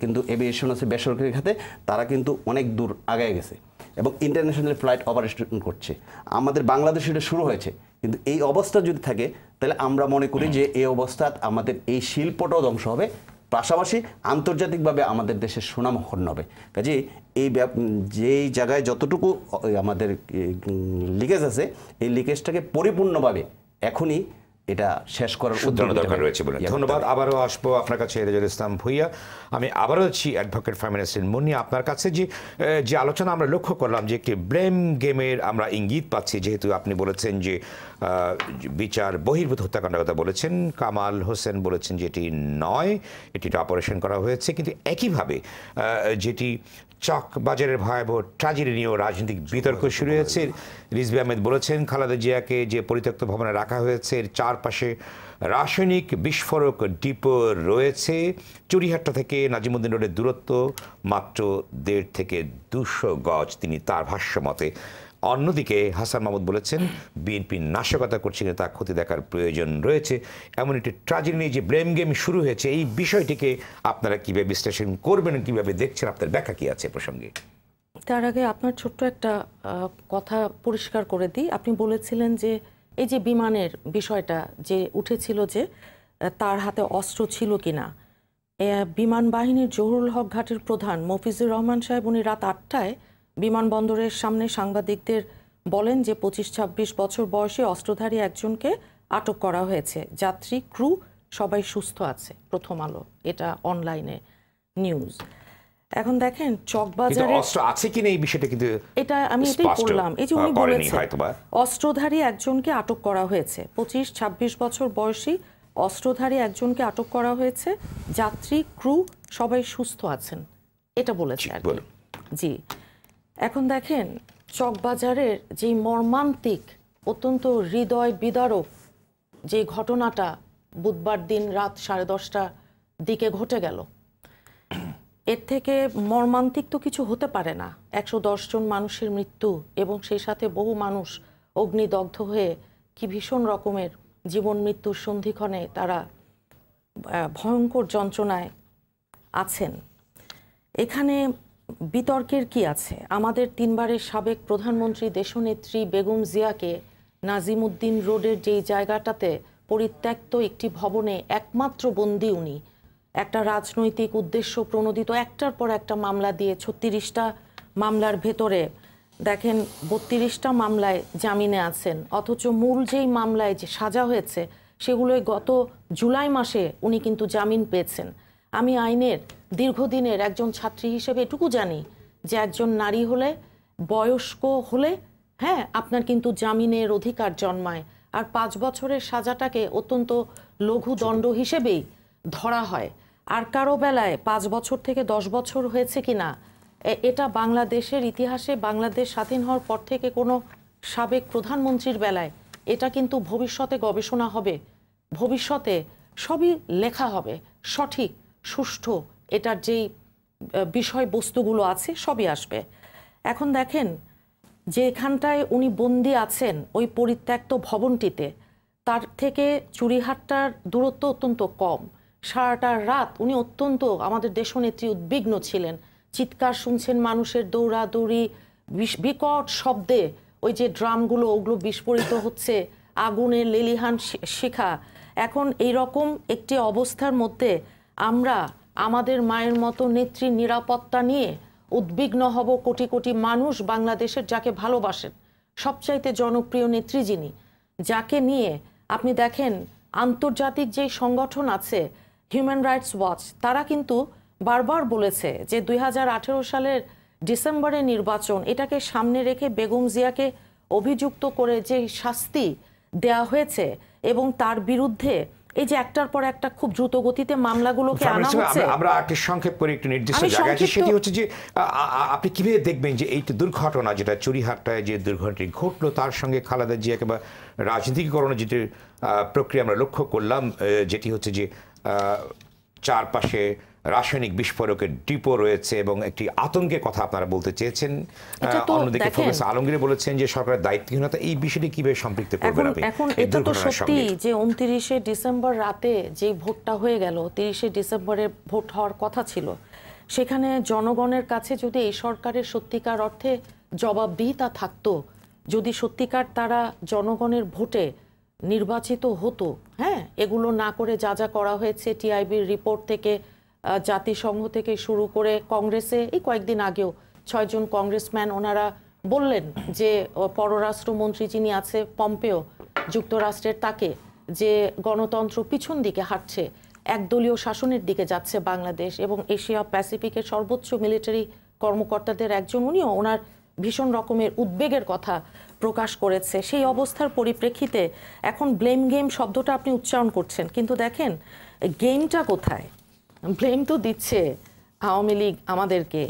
কিন্তু এভিয়েশন আছে বেসরকারি খাতে তারা কিন্তু অনেক দূর আগায় গেছে এবং ইন্টারন্যাশনাল ফ্লাইট অপারেশন করছে আমাদের বাংলাদেশে এটা শুরু হয়েছে কিন্তু এই অবস্থা যদি থাকে তাহলে আমরা মনে করি যে এই অবস্থা আমাদের এই শিল্পটাও ধ্বংস হবে পাশাপাশি আন্তর্জাতিকভাবে আমাদের দেশের সুনাম অক্ষণ হবে কাজে এই যেই জায়গায় যতটুকু আমাদের লিকেজ আছে এই লিকেজটাকে পরিপূর্ণভাবে এখনই এটা শেষ করার উদ্যোগ দরকার রয়েছে বলে ধন্যবাদ আবারও আসবো আপনার কাছে রেজুল ইসলাম ভুইয়া আমি আবারও আছি অ্যাডভোকেট ফাইমিনাসিন মুন্নি আপনার কাছে যে যে আলোচনা আমরা লক্ষ্য করলাম যে একটি ব্লেম গেমের আমরা ইঙ্গিত পাচ্ছি যেহেতু আপনি বলেছেন যে বিচার বহির্ভূত হত্যাকাণ্ডের কথা বলেছেন কামাল হোসেন বলেছেন যেটি নয় এটি অপারেশন করা হয়েছে কিন্তু একইভাবে যেটি চক বাজারের ভয়াবহ ট্রাজেডি নিয়েও রাজনৈতিক বিতর্ক শুরু হয়েছে রিজবি আহমেদ বলেছেন খালেদা জিয়াকে যে পরিত্যক্ত ভবনে রাখা হয়েছে এর চারপাশে রাসায়নিক বিস্ফোরক ডিপো রয়েছে চুরিহাট্টা থেকে নাজিমুদ্দিন রোডের দূরত্ব মাত্র দেড় থেকে দুশো গজ তিনি তার ভাষ্য মতে অন্যদিকে হাসান মাহমুদ বলেছেন বিএনপি নাশকতা করছে তা ক্ষতি দেখার প্রয়োজন রয়েছে এমন একটি ট্রাজেডি নিয়ে যে ব্লেম গেম শুরু হয়েছে এই বিষয়টিকে আপনারা কীভাবে বিশ্লেষণ করবেন কীভাবে দেখছেন আপনার ব্যাখ্যা কী আছে প্রসঙ্গে তার আগে আপনার ছোট্ট একটা কথা পরিষ্কার করে দিই আপনি বলেছিলেন যে এই যে বিমানের বিষয়টা যে উঠেছিল যে তার হাতে অস্ত্র ছিল কি না বিমান বাহিনীর জহুরুল হক ঘাটের প্রধান মফিজুর রহমান সাহেব উনি রাত আটটায় বিমানবন্দরের সামনে সাংবাদিকদের বলেন যে পঁচিশ ছাব্বিশ বছর বয়সী অস্ত্রধারী একজনকে আটক করা হয়েছে যাত্রী ক্রু সবাই সুস্থ আছে প্রথম আলো এটা অনলাইনে নিউজ এখন দেখেন চকবাজারে অস্ত্র আছে কি নেই বিষয়টা কিন্তু এটা আমি এটাই বললাম এই যে উনি বলেছেন অস্ত্রধারী একজনকে আটক করা হয়েছে পঁচিশ ছাব্বিশ বছর বয়সী অস্ত্রধারী একজনকে আটক করা হয়েছে যাত্রী ক্রু সবাই সুস্থ আছেন এটা বলেছে জি এখন দেখেন চকবাজারের যে মর্মান্তিক অত্যন্ত হৃদয় বিদারক যে ঘটনাটা বুধবার দিন রাত সাড়ে দশটা দিকে ঘটে গেল এর থেকে মর্মান্তিক তো কিছু হতে পারে না একশো জন মানুষের মৃত্যু এবং সেই সাথে বহু মানুষ অগ্নিদগ্ধ হয়ে কি ভীষণ রকমের জীবন মৃত্যুর সন্ধিক্ষণে তারা ভয়ঙ্কর যন্ত্রণায় আছেন এখানে বিতর্কের কি আছে আমাদের তিনবারের সাবেক প্রধানমন্ত্রী দেশনেত্রী বেগম জিয়াকে নাজিমুদ্দিন রোডের যেই জায়গাটাতে পরিত্যক্ত একটি ভবনে একমাত্র বন্দী উনি একটা রাজনৈতিক উদ্দেশ্য প্রণোদিত একটার পর একটা মামলা দিয়ে ছত্রিশটা মামলার ভেতরে দেখেন বত্রিশটা মামলায় জামিনে আছেন অথচ মূল যেই মামলায় যে সাজা হয়েছে সেগুলোই গত জুলাই মাসে উনি কিন্তু জামিন পেয়েছেন আমি আইনের দীর্ঘদিনের একজন ছাত্রী হিসেবে এটুকু জানি যে একজন নারী হলে বয়স্ক হলে হ্যাঁ আপনার কিন্তু জামিনের অধিকার জন্মায় আর পাঁচ বছরের সাজাটাকে অত্যন্ত লঘু দণ্ড হিসেবেই ধরা হয় আর কারো বেলায় পাঁচ বছর থেকে দশ বছর হয়েছে কি না এটা বাংলাদেশের ইতিহাসে বাংলাদেশ স্বাধীন হওয়ার পর থেকে কোনো সাবেক প্রধানমন্ত্রীর বেলায় এটা কিন্তু ভবিষ্যতে গবেষণা হবে ভবিষ্যতে সবই লেখা হবে সঠিক সুষ্ঠু এটার যেই বিষয়বস্তুগুলো আছে সবই আসবে এখন দেখেন যে এখানটায় উনি বন্দি আছেন ওই পরিত্যক্ত ভবনটিতে তার থেকে চুরিহাটটার দূরত্ব অত্যন্ত কম সারাটা রাত উনি অত্যন্ত আমাদের দেশনেত্রী উদ্বিগ্ন ছিলেন চিৎকার শুনছেন মানুষের দৌড়াদৌড়ি বিকট শব্দে ওই যে ড্রামগুলো ওগুলো বিস্ফোরিত হচ্ছে আগুনের লেলিহান শিখা এখন এই রকম একটি অবস্থার মধ্যে আমরা আমাদের মায়ের মতো নেত্রীর নিরাপত্তা নিয়ে উদ্বিগ্ন হব কোটি কোটি মানুষ বাংলাদেশের যাকে ভালোবাসেন সবচাইতে জনপ্রিয় নেত্রী যিনি যাকে নিয়ে আপনি দেখেন আন্তর্জাতিক যে সংগঠন আছে হিউম্যান রাইটস ওয়াচ তারা কিন্তু বারবার বলেছে যে দুই সালের ডিসেম্বরে নির্বাচন এটাকে সামনে রেখে বেগম জিয়াকে অভিযুক্ত করে যে শাস্তি দেয়া হয়েছে এবং তার বিরুদ্ধে এই যে একটার পর একটা খুব দ্রুত গতিতে মামলাগুলোকে মানে আনা হচ্ছে আমরা একটু সংক্ষেপ করে একটু নির্দিষ্ট জায়গায় সেটি হচ্ছে যে আপনি কিভাবে দেখবেন যে এই দুর্ঘটনা যেটা চুরিহাটটায় যে দুর্ঘটনাটি ঘটলো তার সঙ্গে খালেদা জিয়া কিংবা রাজনীতিকরণের যেটি প্রক্রিয়া আমরা লক্ষ্য করলাম যেটি হচ্ছে যে চারপাশে রাসায়নিক বিস্ফোরকের ডিপো রয়েছে এবং একটি আতঙ্কের কথা আপনারা বলতে চেয়েছেন অন্যদিকে ফোকাস আলমগীর বলেছেন যে সরকারের দায়িত্বহীনতা এই বিষয়টি কিভাবে সম্পৃক্ত করবেন আপনি এখন এটা তো সত্যি যে 29 ডিসেম্বর রাতে যে ভোটটা হয়ে গেল 30 ডিসেম্বরে ভোট হওয়ার কথা ছিল সেখানে জনগণের কাছে যদি এই সরকারের সত্যিকার অর্থে জবাবদিহিতা থাকতো যদি সত্যিকার তারা জনগণের ভোটে নির্বাচিত হতো হ্যাঁ এগুলো না করে যা যা করা হয়েছে টিআইবির রিপোর্ট থেকে জাতিসংঘ থেকে শুরু করে কংগ্রেসে এই কয়েকদিন আগেও ছয়জন কংগ্রেসম্যান ওনারা বললেন যে পররাষ্ট্রমন্ত্রী যিনি আছে পম্পেও যুক্তরাষ্ট্রের তাকে যে গণতন্ত্র পিছন দিকে হাঁটছে একদলীয় শাসনের দিকে যাচ্ছে বাংলাদেশ এবং এশিয়া প্যাসিফিকের সর্বোচ্চ মিলিটারি কর্মকর্তাদের একজন উনিও ওনার ভীষণ রকমের উদ্বেগের কথা প্রকাশ করেছে সেই অবস্থার পরিপ্রেক্ষিতে এখন ব্লেম গেম শব্দটা আপনি উচ্চারণ করছেন কিন্তু দেখেন গেমটা কোথায় ব্লেম তো দিচ্ছে আওয়ামী লীগ আমাদেরকে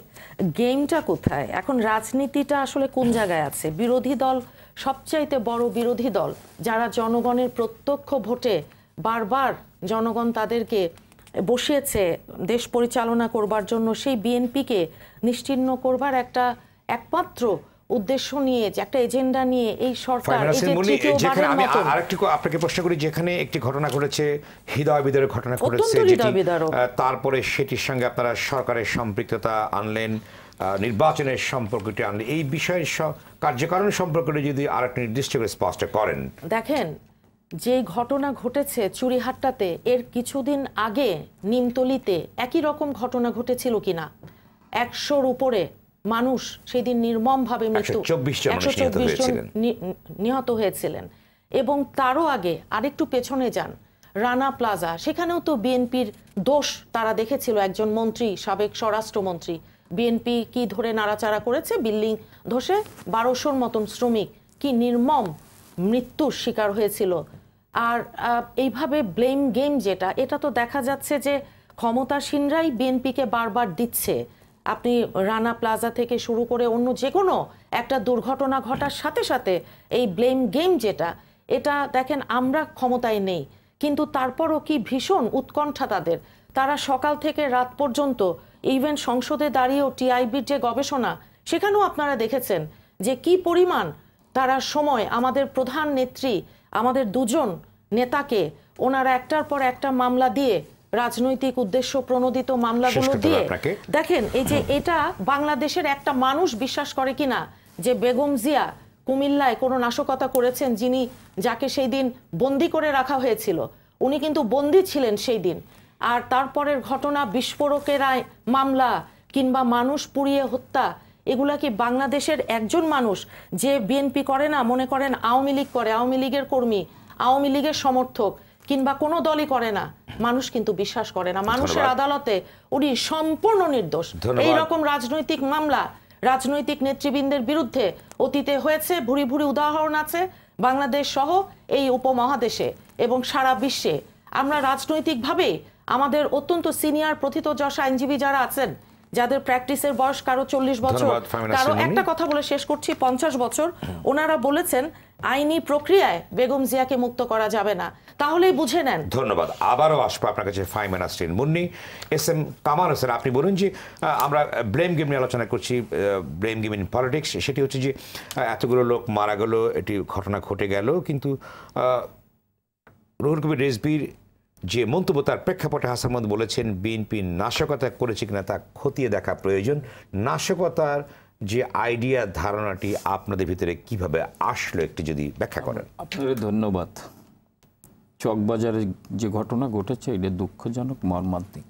গেমটা কোথায় এখন রাজনীতিটা আসলে কোন জায়গায় আছে বিরোধী দল সবচাইতে বড় বিরোধী দল যারা জনগণের প্রত্যক্ষ ভোটে বারবার জনগণ তাদেরকে বসিয়েছে দেশ পরিচালনা করবার জন্য সেই বিএনপিকে নিশ্চিহ্ন করবার একটা একমাত্র উদ্দেশ্য নিয়ে যে একটা এজেন্ডা নিয়ে এই সরকার যেখানে আমি আরেকটি আপনাকে প্রশ্ন করি যেখানে একটি ঘটনা ঘটেছে হৃদয়বিদের ঘটনা ঘটেছে তারপরে সেটির সঙ্গে আপনারা সরকারের সম্পৃক্ততা আনলেন নির্বাচনের সম্পর্কটি আনলেন এই বিষয়ের কার্যকারণ সম্পর্কটি যদি আর একটা নির্দিষ্ট করে স্পষ্ট করেন দেখেন যে ঘটনা ঘটেছে চুরিহাটটাতে এর কিছুদিন আগে নিমতলিতে একই রকম ঘটনা ঘটেছিল কিনা একশোর উপরে মানুষ সেদিন নির্মমভাবে আচ্ছা, মৃত্যু চব্বিশ জন নিহত হয়েছিলেন এবং তারও আগে আরেকটু পেছনে যান রানা প্লাজা সেখানেও তো বিএনপির দোষ তারা দেখেছিল একজন মন্ত্রী সাবেক স্বরাষ্ট্রমন্ত্রী বিএনপি কি ধরে নাড়াচাড়া করেছে বিল্ডিং ধসে বারোশোর মতন শ্রমিক কি নির্মম মৃত্যুর শিকার হয়েছিল আর এইভাবে ব্লেম গেম যেটা এটা তো দেখা যাচ্ছে যে ক্ষমতাসীনরাই বিএনপিকে বারবার দিচ্ছে আপনি রানা প্লাজা থেকে শুরু করে অন্য যে কোনো একটা দুর্ঘটনা ঘটার সাথে সাথে এই ব্লেম গেম যেটা এটা দেখেন আমরা ক্ষমতায় নেই কিন্তু তারপরও কি ভীষণ উৎকণ্ঠা তাদের তারা সকাল থেকে রাত পর্যন্ত ইভেন সংসদে দাঁড়িয়েও টিআইবির যে গবেষণা সেখানেও আপনারা দেখেছেন যে কি পরিমাণ তারা সময় আমাদের প্রধান নেত্রী আমাদের দুজন নেতাকে ওনারা একটার পর একটা মামলা দিয়ে রাজনৈতিক উদ্দেশ্য প্রণোদিত মামলাগুলো দিয়ে দেখেন এই যে এটা বাংলাদেশের একটা মানুষ বিশ্বাস করে কিনা যে বেগম জিয়া কুমিল্লায় কোনো নাশকতা করেছেন যিনি যাকে সেই দিন বন্দি করে রাখা হয়েছিল উনি কিন্তু বন্দি ছিলেন সেই দিন আর তারপরের ঘটনা বিস্ফোরকের মামলা কিংবা মানুষ পুড়িয়ে হত্যা এগুলা কি বাংলাদেশের একজন মানুষ যে বিএনপি করে না মনে করেন আওয়ামী লীগ করে আওয়ামী লীগের কর্মী আওয়ামী লীগের সমর্থক কিংবা কোনো দলই করে না মানুষ কিন্তু বিশ্বাস করে না মানুষের আদালতে উনি সম্পূর্ণ নির্দোষ এই রকম রাজনৈতিক মামলা রাজনৈতিক নেতৃবৃন্দের বিরুদ্ধে অতীতে হয়েছে ভুরি ভুরি উদাহরণ আছে বাংলাদেশ সহ এই উপমহাদেশে এবং সারা বিশ্বে আমরা রাজনৈতিকভাবে আমাদের অত্যন্ত সিনিয়র প্রথিত যশ আইনজীবী যারা আছেন যাদের প্র্যাকটিসের বয়স কারো চল্লিশ বছর কারো একটা কথা বলে শেষ করছি পঞ্চাশ বছর ওনারা বলেছেন আইনি প্রক্রিয়ায় বেগম জিয়াকে মুক্ত করা যাবে না তাহলেই বুঝে নেন ধন্যবাদ আবারও আসবো আপনার কাছে ফাইম নাসরিন মুন্নি এস এম কামাল হোসেন আপনি বলুন যে আমরা ব্লেম গেম নিয়ে আলোচনা করছি ব্লেম গেম ইন পলিটিক্স সেটি হচ্ছে যে এতগুলো লোক মারা গেল এটি ঘটনা ঘটে গেল কিন্তু রুহুল কবির রেজবির যে মন্তব্য তার প্রেক্ষাপটে হাসান বলেছেন বিএনপি নাশকতা করেছে কিনা তা খতিয়ে দেখা প্রয়োজন নাশকতার যে আইডিয়া ধারণাটি আপনাদের ভিতরে কিভাবে আসলো একটি যদি ব্যাখ্যা করেন আপনাদের ধন্যবাদ চকবাজারে যে ঘটনা ঘটেছে এটা দুঃখজনক মর্মান্তিক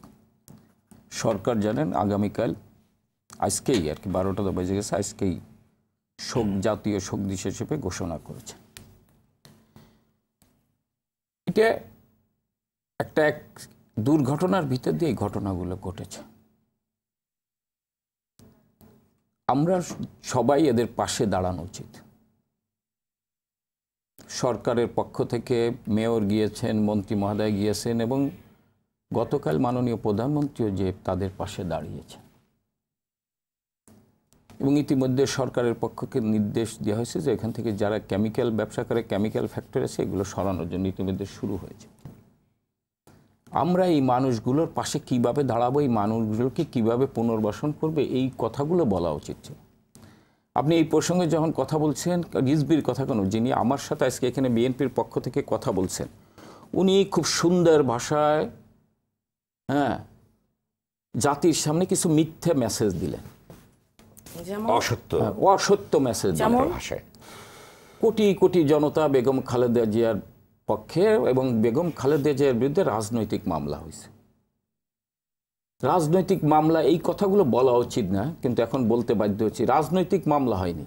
সরকার জানেন আগামীকাল আজকেই আর কি বারোটা তো বেজে গেছে আজকেই শোক জাতীয় শোক দিশ হিসেবে ঘোষণা করেছে এটা একটা এক দুর্ঘটনার ভিতর দিয়ে এই ঘটনাগুলো ঘটেছে আমরা সবাই এদের পাশে দাঁড়ানো উচিত সরকারের পক্ষ থেকে মেয়র গিয়েছেন মন্ত্রী মহোদয় গিয়েছেন এবং গতকাল মাননীয় প্রধানমন্ত্রীও যে তাদের পাশে দাঁড়িয়েছেন এবং ইতিমধ্যে সরকারের পক্ষকে নির্দেশ দেওয়া হয়েছে যে এখান থেকে যারা কেমিক্যাল ব্যবসা করে কেমিক্যাল ফ্যাক্টরি আছে এগুলো সরানোর জন্য ইতিমধ্যে শুরু হয়েছে আমরা এই মানুষগুলোর পাশে কিভাবে দাঁড়াবো এই মানুষগুলোকে কিভাবে পুনর্বাসন করবে এই কথাগুলো বলা উচিত আপনি এই প্রসঙ্গে যখন কথা বলছেন রিজবির কথা কেন যিনি আমার সাথে আজকে এখানে বিএনপির পক্ষ থেকে কথা বলছেন উনি খুব সুন্দর ভাষায় হ্যাঁ জাতির সামনে কিছু মিথ্যে মেসেজ দিলেন অসত্য হ্যাঁ, অসত্য মেসেজ ভাষায় কোটি কোটি জনতা বেগম খালেদা জিয়ার পক্ষে এবং বেগম খালেদা জিয়ার বিরুদ্ধে রাজনৈতিক মামলা হয়েছে রাজনৈতিক মামলা এই কথাগুলো বলা উচিত না কিন্তু এখন বলতে বাধ্য হচ্ছি রাজনৈতিক মামলা হয়নি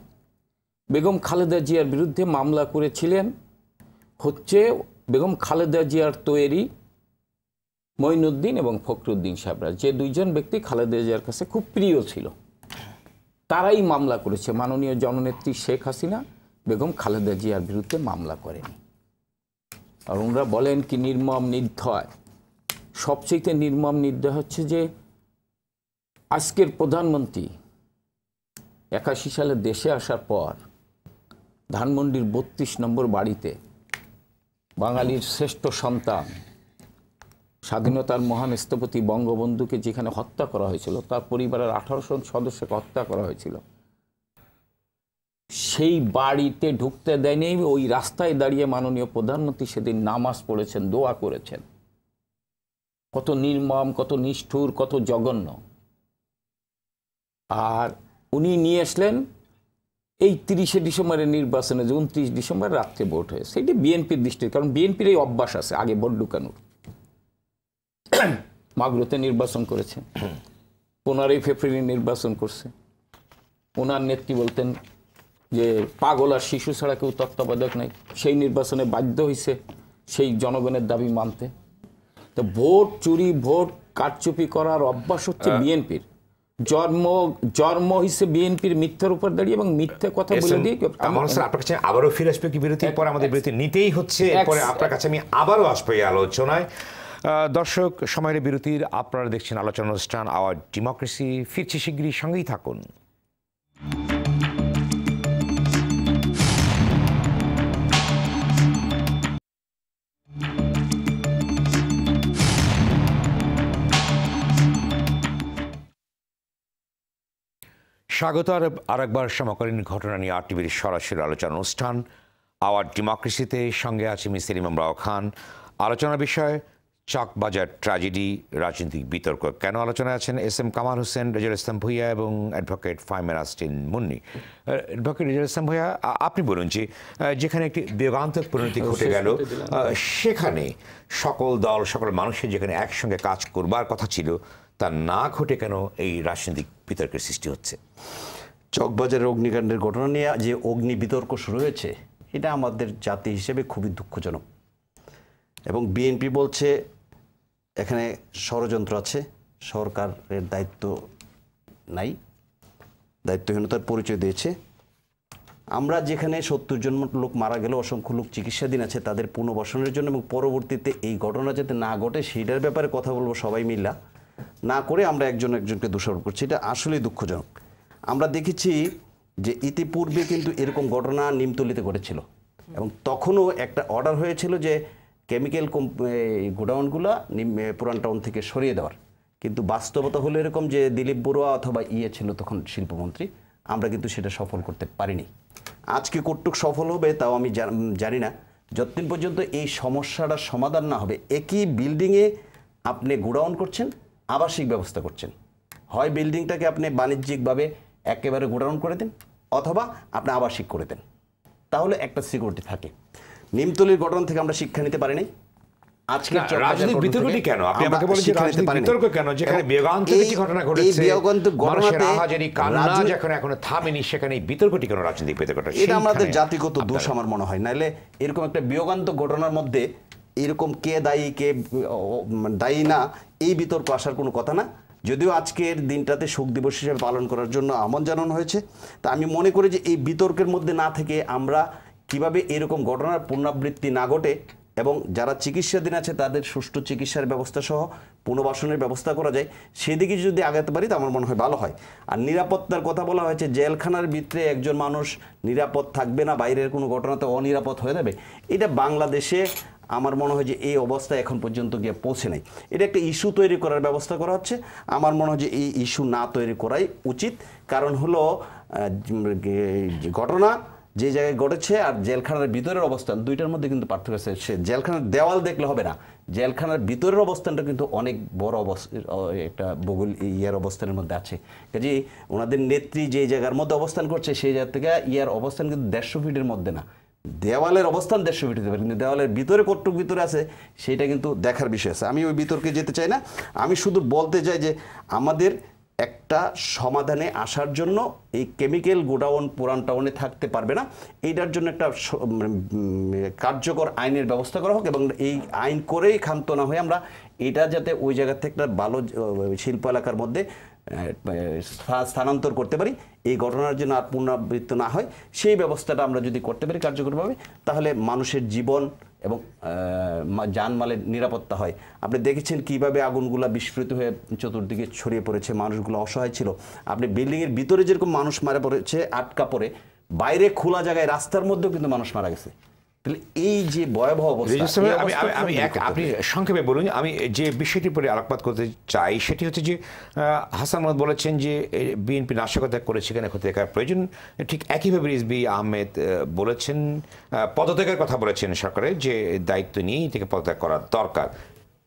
বেগম খালেদা জিয়ার বিরুদ্ধে মামলা করেছিলেন হচ্ছে বেগম খালেদা জিয়ার তৈরি মঈনুদ্দিন এবং ফখরুদ্দিন সাহেবরা যে দুইজন ব্যক্তি খালেদা জিয়ার কাছে খুব প্রিয় ছিল তারাই মামলা করেছে মাননীয় জননেত্রী শেখ হাসিনা বেগম খালেদা জিয়ার বিরুদ্ধে মামলা করেনি আর ওনারা বলেন কি নির্মম নির্ধয় সবচেয়ে নির্মম নির্ধয় হচ্ছে যে আজকের প্রধানমন্ত্রী একাশি সালে দেশে আসার পর ধানমন্ডির বত্রিশ নম্বর বাড়িতে বাঙালির শ্রেষ্ঠ সন্তান স্বাধীনতার মহান স্থপতি বঙ্গবন্ধুকে যেখানে হত্যা করা হয়েছিল তার পরিবারের আঠারোশো সদস্যকে হত্যা করা হয়েছিল সেই বাড়িতে ঢুকতে দেয়নি ওই রাস্তায় দাঁড়িয়ে মাননীয় প্রধানমন্ত্রী সেদিন নামাজ পড়েছেন দোয়া করেছেন কত নির্মম কত নিষ্ঠুর কত জঘন্য আর উনি নিয়ে আসলেন এই তিরিশে ডিসেম্বরের নির্বাচনে যে উনত্রিশ ডিসেম্বর রাত্রে ভোট হয়েছে সেটি বিএনপির দৃষ্টির কারণ বিএনপির এই অভ্যাস আছে আগে ভোট ঢুকানোর *clears throat* মাগরুতে নির্বাচন করেছে পনেরোই ফেব্রুয়ারি নির্বাচন করছে ওনার নেত্রী বলতেন যে পাগল আর শিশু ছাড়া কেউ তত্ত্বাবধায়ক নেই সেই নির্বাচনে বাধ্য হয়েছে সেই জনগণের দাবি মানতে তো ভোট চুরি ভোট কারচুপি করার অভ্যাস হচ্ছে হ্যাঁ। বিএনপির জন্ম জন্ম হইছে বিএনপির মিথ্যার উপর দাঁড়িয়ে এবং মিথ্যা কথা বলে দিয়ে আমার স্যার আপনার কাছে আবারও ফিরে আসবে কি বিরতির পর আমাদের বিরতি নিতেই হচ্ছে এরপরে আপনার কাছে আমি আবারও আসবো এই আলোচনায় দর্শক সময়ের বিরতির আপনারা দেখছেন আলোচনা অনুষ্ঠান আওয়ার ডেমোক্রেসি ফিরছি শিগগিরই সঙ্গেই থাকুন স্বাগত আর আরেকবার সমকালীন ঘটনা নিয়ে আর টিভির সরাসরি আলোচনা অনুষ্ঠান আওয়ার ডেমোক্রেসিতে সঙ্গে আছে মিস্টার ইমাম রাও খান আলোচনা বিষয় চকবাজার ট্র্যাজেডি রাজনৈতিক বিতর্ক কেন আলোচনায় আছেন এস এম কামাল হোসেন রেজুল ইসলাম ভুইয়া এবং অ্যাডভোকেট ফাইমের আস্টিন মুন্নি অ্যাডভোকেট রেজুল ইসলাম ভুইয়া আপনি বলুন যে যেখানে একটি বেগান্তক পরিণতি ঘটে গেল সেখানে সকল দল সকল মানুষের যেখানে একসঙ্গে কাজ করবার কথা ছিল তা না ঘটে কেন এই রাজনৈতিক বিতর্কের সৃষ্টি হচ্ছে চকবাজারের অগ্নিকাণ্ডের ঘটনা নিয়ে যে অগ্নি বিতর্ক শুরু হয়েছে এটা আমাদের জাতি হিসেবে খুবই দুঃখজনক এবং বিএনপি বলছে এখানে ষড়যন্ত্র আছে সরকারের দায়িত্ব নাই দায়িত্বহীনতার পরিচয় দিয়েছে আমরা যেখানে সত্তর জন লোক মারা গেল অসংখ্য লোক চিকিৎসাধীন আছে তাদের পুনর্বাসনের জন্য এবং পরবর্তীতে এই ঘটনা যাতে না ঘটে সেটার ব্যাপারে কথা বলবো সবাই মিলা না করে আমরা একজন একজনকে দোষারোপ করছি এটা আসলেই দুঃখজনক আমরা দেখেছি যে ইতিপূর্বে কিন্তু এরকম ঘটনা নিমতলিতে ঘটেছিল এবং তখনও একটা অর্ডার হয়েছিল যে কেমিক্যাল গোডাউনগুলো পুরান টাউন থেকে সরিয়ে দেওয়ার কিন্তু বাস্তবতা হলো এরকম যে দিলীপ বড়ুয়া অথবা ইয়ে ছিল তখন শিল্পমন্ত্রী আমরা কিন্তু সেটা সফল করতে পারিনি আজকে কটুক সফল হবে তাও আমি জানি না যতদিন পর্যন্ত এই সমস্যাটার সমাধান না হবে একই বিল্ডিংয়ে আপনি গোডাউন করছেন আবাসিক ব্যবস্থা করছেন হয় বিল্ডিংটাকে আপনি বাণিজ্যিকভাবে একেবারে গোডাউন করে দেন অথবা আপনি আবাসিক করে দেন তাহলে একটা সিকিউরিটি থাকে নিমতলির গঠন থেকে আমরা শিক্ষা নিতে পারিনি এরকম কে দায়ী কে দায়ী না এই বিতর্ক আসার কোনো কথা না যদিও আজকের দিনটাতে শোক দিবস হিসেবে পালন করার জন্য আমন জানানো হয়েছে তা আমি মনে করি যে এই বিতর্কের মধ্যে না থেকে আমরা কিভাবে এরকম ঘটনার পুনরাবৃত্তি না ঘটে এবং যারা চিকিৎসাধীন আছে তাদের সুষ্ঠু চিকিৎসার ব্যবস্থা সহ পুনর্বাসনের ব্যবস্থা করা যায় সেদিকে যদি আগাতে পারি তা আমার মনে হয় ভালো হয় আর নিরাপত্তার কথা বলা হয়েছে জেলখানার ভিতরে একজন মানুষ নিরাপদ থাকবে না বাইরের কোনো ঘটনাতে অনিরাপদ হয়ে যাবে এটা বাংলাদেশে আমার মনে হয় যে এই অবস্থা এখন পর্যন্ত গিয়ে পৌঁছে নাই এটা একটা ইস্যু তৈরি করার ব্যবস্থা করা হচ্ছে আমার মনে হয় যে এই ইস্যু না তৈরি করাই উচিত কারণ হলো ঘটনা যে জায়গায় ঘটেছে আর জেলখানার ভিতরের অবস্থান দুইটার মধ্যে কিন্তু পার্থক্য আছে সে জেলখানার দেওয়াল দেখলে হবে না জেলখানার ভিতরের অবস্থানটা কিন্তু অনেক বড় একটা বগুল ইয়ার অবস্থানের মধ্যে আছে কাজে ওনাদের নেত্রী যে জায়গার মধ্যে অবস্থান করছে সেই জায়গা থেকে ইয়ার অবস্থান কিন্তু দেড়শো ফিটের মধ্যে না দেওয়ালের অবস্থান দেড়শো ফিট হতে পারে কিন্তু দেওয়ালের ভিতরে কতটুক ভিতরে আছে সেটা কিন্তু দেখার বিষয় আছে আমি ওই বিতর্কে যেতে চাই না আমি শুধু বলতে চাই যে আমাদের একটা সমাধানে আসার জন্য এই কেমিক্যাল গোডাউন পুরান টাউনে থাকতে পারবে না এটার জন্য একটা কার্যকর আইনের ব্যবস্থা করা হোক এবং এই আইন করেই ক্ষান্ত না হয়ে আমরা এটা যাতে ওই জায়গা থেকে একটা ভালো শিল্প এলাকার মধ্যে স্থানান্তর করতে পারি এই ঘটনার জন্য আর পুনরাবৃত্ত না হয় সেই ব্যবস্থাটা আমরা যদি করতে পারি কার্যকরভাবে তাহলে মানুষের জীবন এবং যানমালের নিরাপত্তা হয় আপনি দেখেছেন কিভাবে আগুনগুলা বিস্ফোরিত হয়ে চতুর্দিকে ছড়িয়ে পড়েছে মানুষগুলো অসহায় ছিল আপনি বিল্ডিংয়ের ভিতরে যেরকম মানুষ মারা পড়েছে আটকা পড়ে বাইরে খোলা জায়গায় রাস্তার মধ্যেও কিন্তু মানুষ মারা গেছে তাহলে এই যে ভয়াবহ অবস্থা আমি আমি আপনি সংক্ষেপে বলুন আমি যে বিষয়টির উপরে আলোকপাত করতে চাই সেটি হচ্ছে যে হাসান মহম্মদ বলেছেন যে বিএনপি নাশকতা করে সেখানে ক্ষতি দেখার প্রয়োজন ঠিক একইভাবে রিজবি আহমেদ বলেছেন পদত্যাগের কথা বলেছেন সরকারের যে দায়িত্ব নিয়েই থেকে পদত্যাগ করার দরকার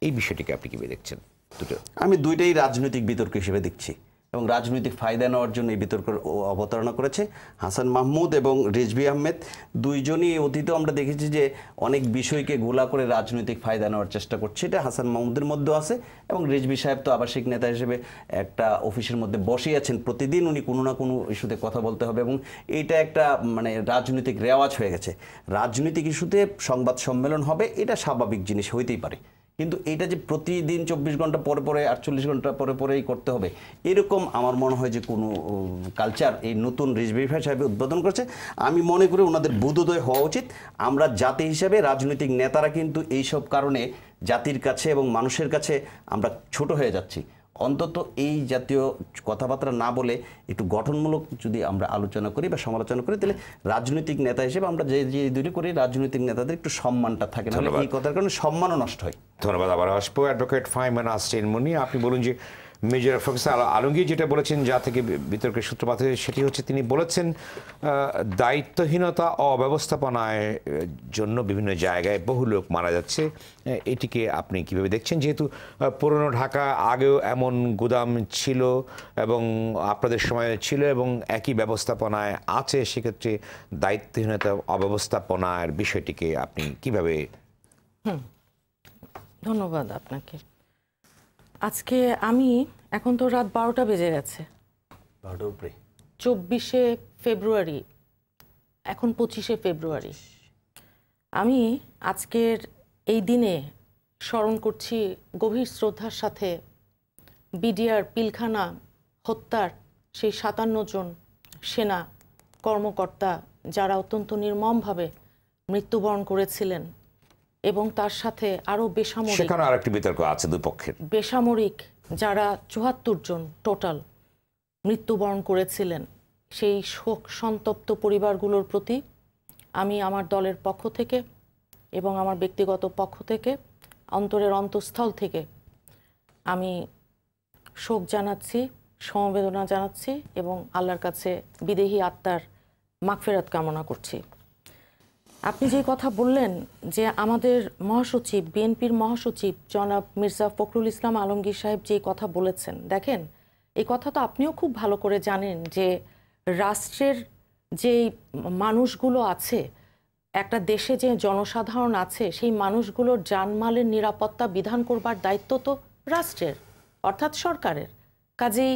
এই বিষয়টিকে আপনি কীভাবে দেখছেন দুটো আমি দুইটাই রাজনৈতিক বিতর্ক হিসেবে দেখছি এবং রাজনৈতিক ফায়দা নেওয়ার জন্য এই বিতর্ক অবতারণা করেছে হাসান মাহমুদ এবং রিজবি আহমেদ দুইজনই অতীতেও আমরা দেখেছি যে অনেক বিষয়কে গোলা করে রাজনৈতিক ফায়দা নেওয়ার চেষ্টা করছে এটা হাসান মাহমুদের মধ্যেও আছে এবং রিজবি সাহেব তো আবাসিক নেতা হিসেবে একটা অফিসের মধ্যে বসে আছেন প্রতিদিন উনি কোনো না কোনো ইস্যুতে কথা বলতে হবে এবং এটা একটা মানে রাজনৈতিক রেওয়াজ হয়ে গেছে রাজনৈতিক ইস্যুতে সংবাদ সম্মেলন হবে এটা স্বাভাবিক জিনিস হইতেই পারে কিন্তু এটা যে প্রতিদিন চব্বিশ ঘন্টা পরে পরে আটচল্লিশ ঘন্টা পরে পরেই করতে হবে এরকম আমার মনে হয় যে কোনো কালচার এই নতুন রিজভি ভাই সাহেব উদ্বোধন করছে আমি মনে করি ওনাদের বোধোদয় হওয়া উচিত আমরা জাতি হিসাবে রাজনৈতিক নেতারা কিন্তু এইসব কারণে জাতির কাছে এবং মানুষের কাছে আমরা ছোট হয়ে যাচ্ছি অন্তত এই জাতীয় কথাবার্তা না বলে একটু গঠনমূলক যদি আমরা আলোচনা করি বা সমালোচনা করি তাহলে রাজনৈতিক নেতা হিসেবে আমরা যে যে দুটি করি রাজনৈতিক নেতাদের একটু সম্মানটা থাকে না এই কথার কারণে সম্মানও নষ্ট হয় ধন্যবাদ আবার আসবো অ্যাডভোকেট ফাইমান আসছেন মনি আপনি বলুন যে মেজর ফকসাল আলমগীর যেটা বলেছেন যা থেকে বিতর্কের সূত্রপাত হয়েছে সেটি হচ্ছে তিনি বলেছেন দায়িত্বহীনতা অব্যবস্থাপনায় জন্য বিভিন্ন জায়গায় বহু লোক মারা যাচ্ছে এটিকে আপনি কিভাবে দেখছেন যেহেতু পুরনো ঢাকা আগেও এমন গুদাম ছিল এবং আপনাদের সময় ছিল এবং একই ব্যবস্থাপনায় আছে সেক্ষেত্রে দায়িত্বহীনতা অব্যবস্থাপনার বিষয়টিকে আপনি কিভাবে ধন্যবাদ আপনাকে আজকে আমি এখন তো রাত বারোটা বেজে গেছে চব্বিশে ফেব্রুয়ারি এখন পঁচিশে ফেব্রুয়ারি আমি আজকের এই দিনে স্মরণ করছি গভীর শ্রদ্ধার সাথে বিডিআর পিলখানা হত্যার সেই সাতান্ন জন সেনা কর্মকর্তা যারা অত্যন্ত নির্মমভাবে মৃত্যুবরণ করেছিলেন এবং তার সাথে আরও বেসামরিক আছে দুই পক্ষের বেসামরিক যারা চুহাত্তর জন টোটাল মৃত্যুবরণ করেছিলেন সেই শোক সন্তপ্ত পরিবারগুলোর প্রতি আমি আমার দলের পক্ষ থেকে এবং আমার ব্যক্তিগত পক্ষ থেকে অন্তরের অন্তঃস্থল থেকে আমি শোক জানাচ্ছি সমবেদনা জানাচ্ছি এবং আল্লাহর কাছে বিদেহী আত্মার মাগফেরাত কামনা করছি আপনি যে কথা বললেন যে আমাদের মহাসচিব বিএনপির মহাসচিব জনাব মির্জা ফখরুল ইসলাম আলমগীর সাহেব যে কথা বলেছেন দেখেন এই কথা তো আপনিও খুব ভালো করে জানেন যে রাষ্ট্রের যে মানুষগুলো আছে একটা দেশে যে জনসাধারণ আছে সেই মানুষগুলোর জানমালের নিরাপত্তা বিধান করবার দায়িত্ব তো রাষ্ট্রের অর্থাৎ সরকারের কাজেই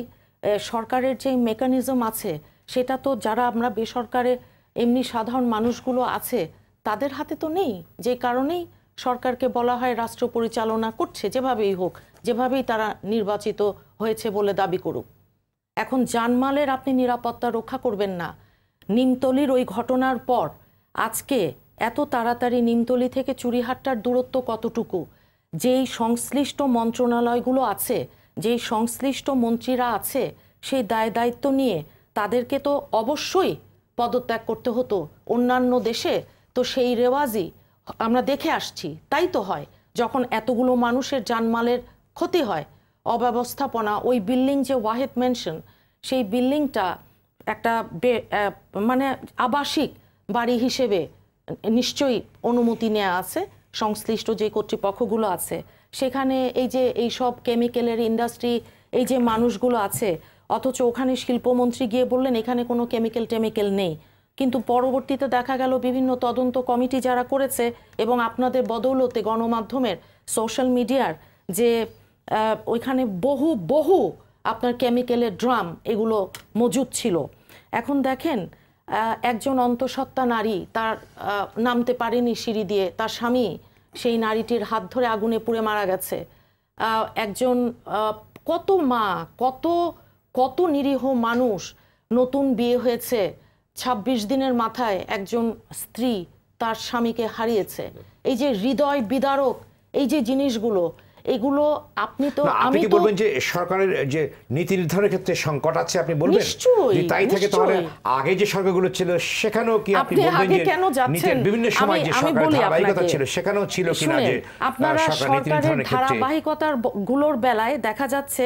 সরকারের যে মেকানিজম আছে সেটা তো যারা আমরা বেসরকারে এমনি সাধারণ মানুষগুলো আছে তাদের হাতে তো নেই যে কারণেই সরকারকে বলা হয় রাষ্ট্র পরিচালনা করছে যেভাবেই হোক যেভাবেই তারা নির্বাচিত হয়েছে বলে দাবি করুক এখন জানমালের আপনি নিরাপত্তা রক্ষা করবেন না নিমতলির ওই ঘটনার পর আজকে এত তাড়াতাড়ি নিমতলি থেকে চুরিহাট্টার দূরত্ব কতটুকু যেই সংশ্লিষ্ট মন্ত্রণালয়গুলো আছে যেই সংশ্লিষ্ট মন্ত্রীরা আছে সেই দায় দায়িত্ব নিয়ে তাদেরকে তো অবশ্যই পদত্যাগ করতে হতো অন্যান্য দেশে তো সেই রেওয়াজই আমরা দেখে আসছি তাই তো হয় যখন এতগুলো মানুষের জানমালের ক্ষতি হয় অব্যবস্থাপনা ওই বিল্ডিং যে ওয়াহেদ মেনশন সেই বিল্ডিংটা একটা মানে আবাসিক বাড়ি হিসেবে নিশ্চয়ই অনুমতি নেওয়া আছে সংশ্লিষ্ট যে কর্তৃপক্ষগুলো আছে সেখানে এই যে এই সব কেমিক্যালের ইন্ডাস্ট্রি এই যে মানুষগুলো আছে অথচ ওখানে শিল্পমন্ত্রী গিয়ে বললেন এখানে কোনো কেমিক্যাল টেমিক্যাল নেই কিন্তু পরবর্তীতে দেখা গেল বিভিন্ন তদন্ত কমিটি যারা করেছে এবং আপনাদের বদৌলতে গণমাধ্যমের সোশ্যাল মিডিয়ার যে ওইখানে বহু বহু আপনার কেমিক্যালের ড্রাম এগুলো মজুদ ছিল এখন দেখেন একজন অন্তঃসত্ত্বা নারী তার নামতে পারেনি সিঁড়ি দিয়ে তার স্বামী সেই নারীটির হাত ধরে আগুনে পুড়ে মারা গেছে একজন কত মা কত কত নিরীহ মানুষ নতুন বিয়ে হয়েছে ২৬ দিনের মাথায় একজন স্ত্রী তার স্বামীকে হারিয়েছে এই যে হৃদয় বিদারক এই যে জিনিসগুলো এগুলো আপনি তো আমি কি বলবেন যে সরকারের যে নীতি নির্ধারণের ক্ষেত্রে সংকট আছে আপনি বলবেন যে তাই থেকে তাহলে আগে যে সরকারগুলো ছিল সেখানেও কি আপনি বলবেন যে কেন যাচ্ছেন বিভিন্ন সময় যে সরকার ধারাবাহিকতা ছিল সেখানেও ছিল কি না যে আপনারা সরকারের ধারাবাহিকতার গুলোর বেলায় দেখা যাচ্ছে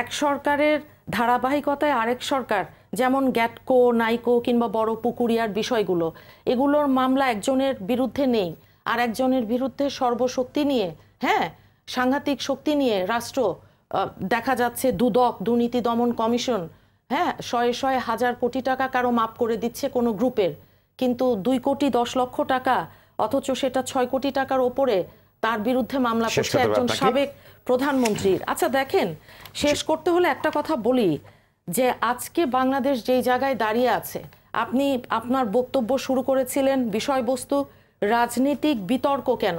এক সরকারের ধারাবাহিকতায় আরেক সরকার যেমন গ্যাটকো নাইকো কিংবা বড় পুকুরিয়ার বিষয়গুলো এগুলোর মামলা একজনের বিরুদ্ধে নেই আর একজনের বিরুদ্ধে সর্বশক্তি নিয়ে হ্যাঁ সাংঘাতিক শক্তি নিয়ে রাষ্ট্র দেখা যাচ্ছে দুদক দুর্নীতি দমন কমিশন হ্যাঁ শয়ে শয়ে হাজার কোটি টাকা কারো মাপ করে দিচ্ছে কোনো গ্রুপের কিন্তু দুই কোটি দশ লক্ষ টাকা অথচ সেটা ছয় কোটি টাকার ওপরে তার বিরুদ্ধে মামলা করছে একজন সাবেক প্রধানমন্ত্রীর আচ্ছা দেখেন শেষ করতে হলে একটা কথা বলি যে আজকে বাংলাদেশ যেই জায়গায় দাঁড়িয়ে আছে আপনি আপনার বক্তব্য শুরু করেছিলেন বিষয়বস্তু রাজনীতিক বিতর্ক কেন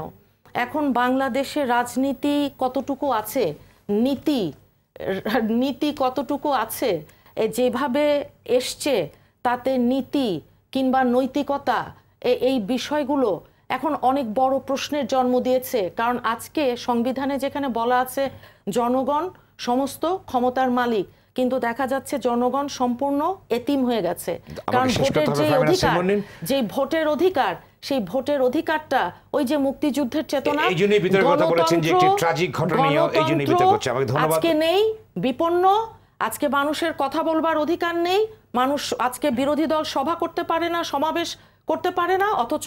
এখন বাংলাদেশে রাজনীতি কতটুকু আছে নীতি নীতি কতটুকু আছে যেভাবে এসছে তাতে নীতি কিংবা নৈতিকতা এই বিষয়গুলো এখন অনেক বড় প্রশ্নের জন্ম দিয়েছে কারণ আজকে সংবিধানে যেখানে বলা আছে জনগণ সমস্ত ক্ষমতার মালিক কিন্তু দেখা যাচ্ছে জনগণ সম্পূর্ণ এতিম হয়ে গেছে কারণ ভোটের যে অধিকার যে ভোটের অধিকার সেই ভোটের অধিকারটা ওই যে মুক্তিযুদ্ধের চেতনা এই জন্যই বিতর্কের কথা বলেছেন যে একটি ট্র্যাজিক ঘটনা এই জন্যই বিতর্ক হচ্ছে আমাকে ধন্যবাদ আজকে নেই বিপন্ন আজকে মানুষের কথা বলবার অধিকার নেই মানুষ আজকে বিরোধী দল সভা করতে পারে না সমাবেশ করতে পারে না অথচ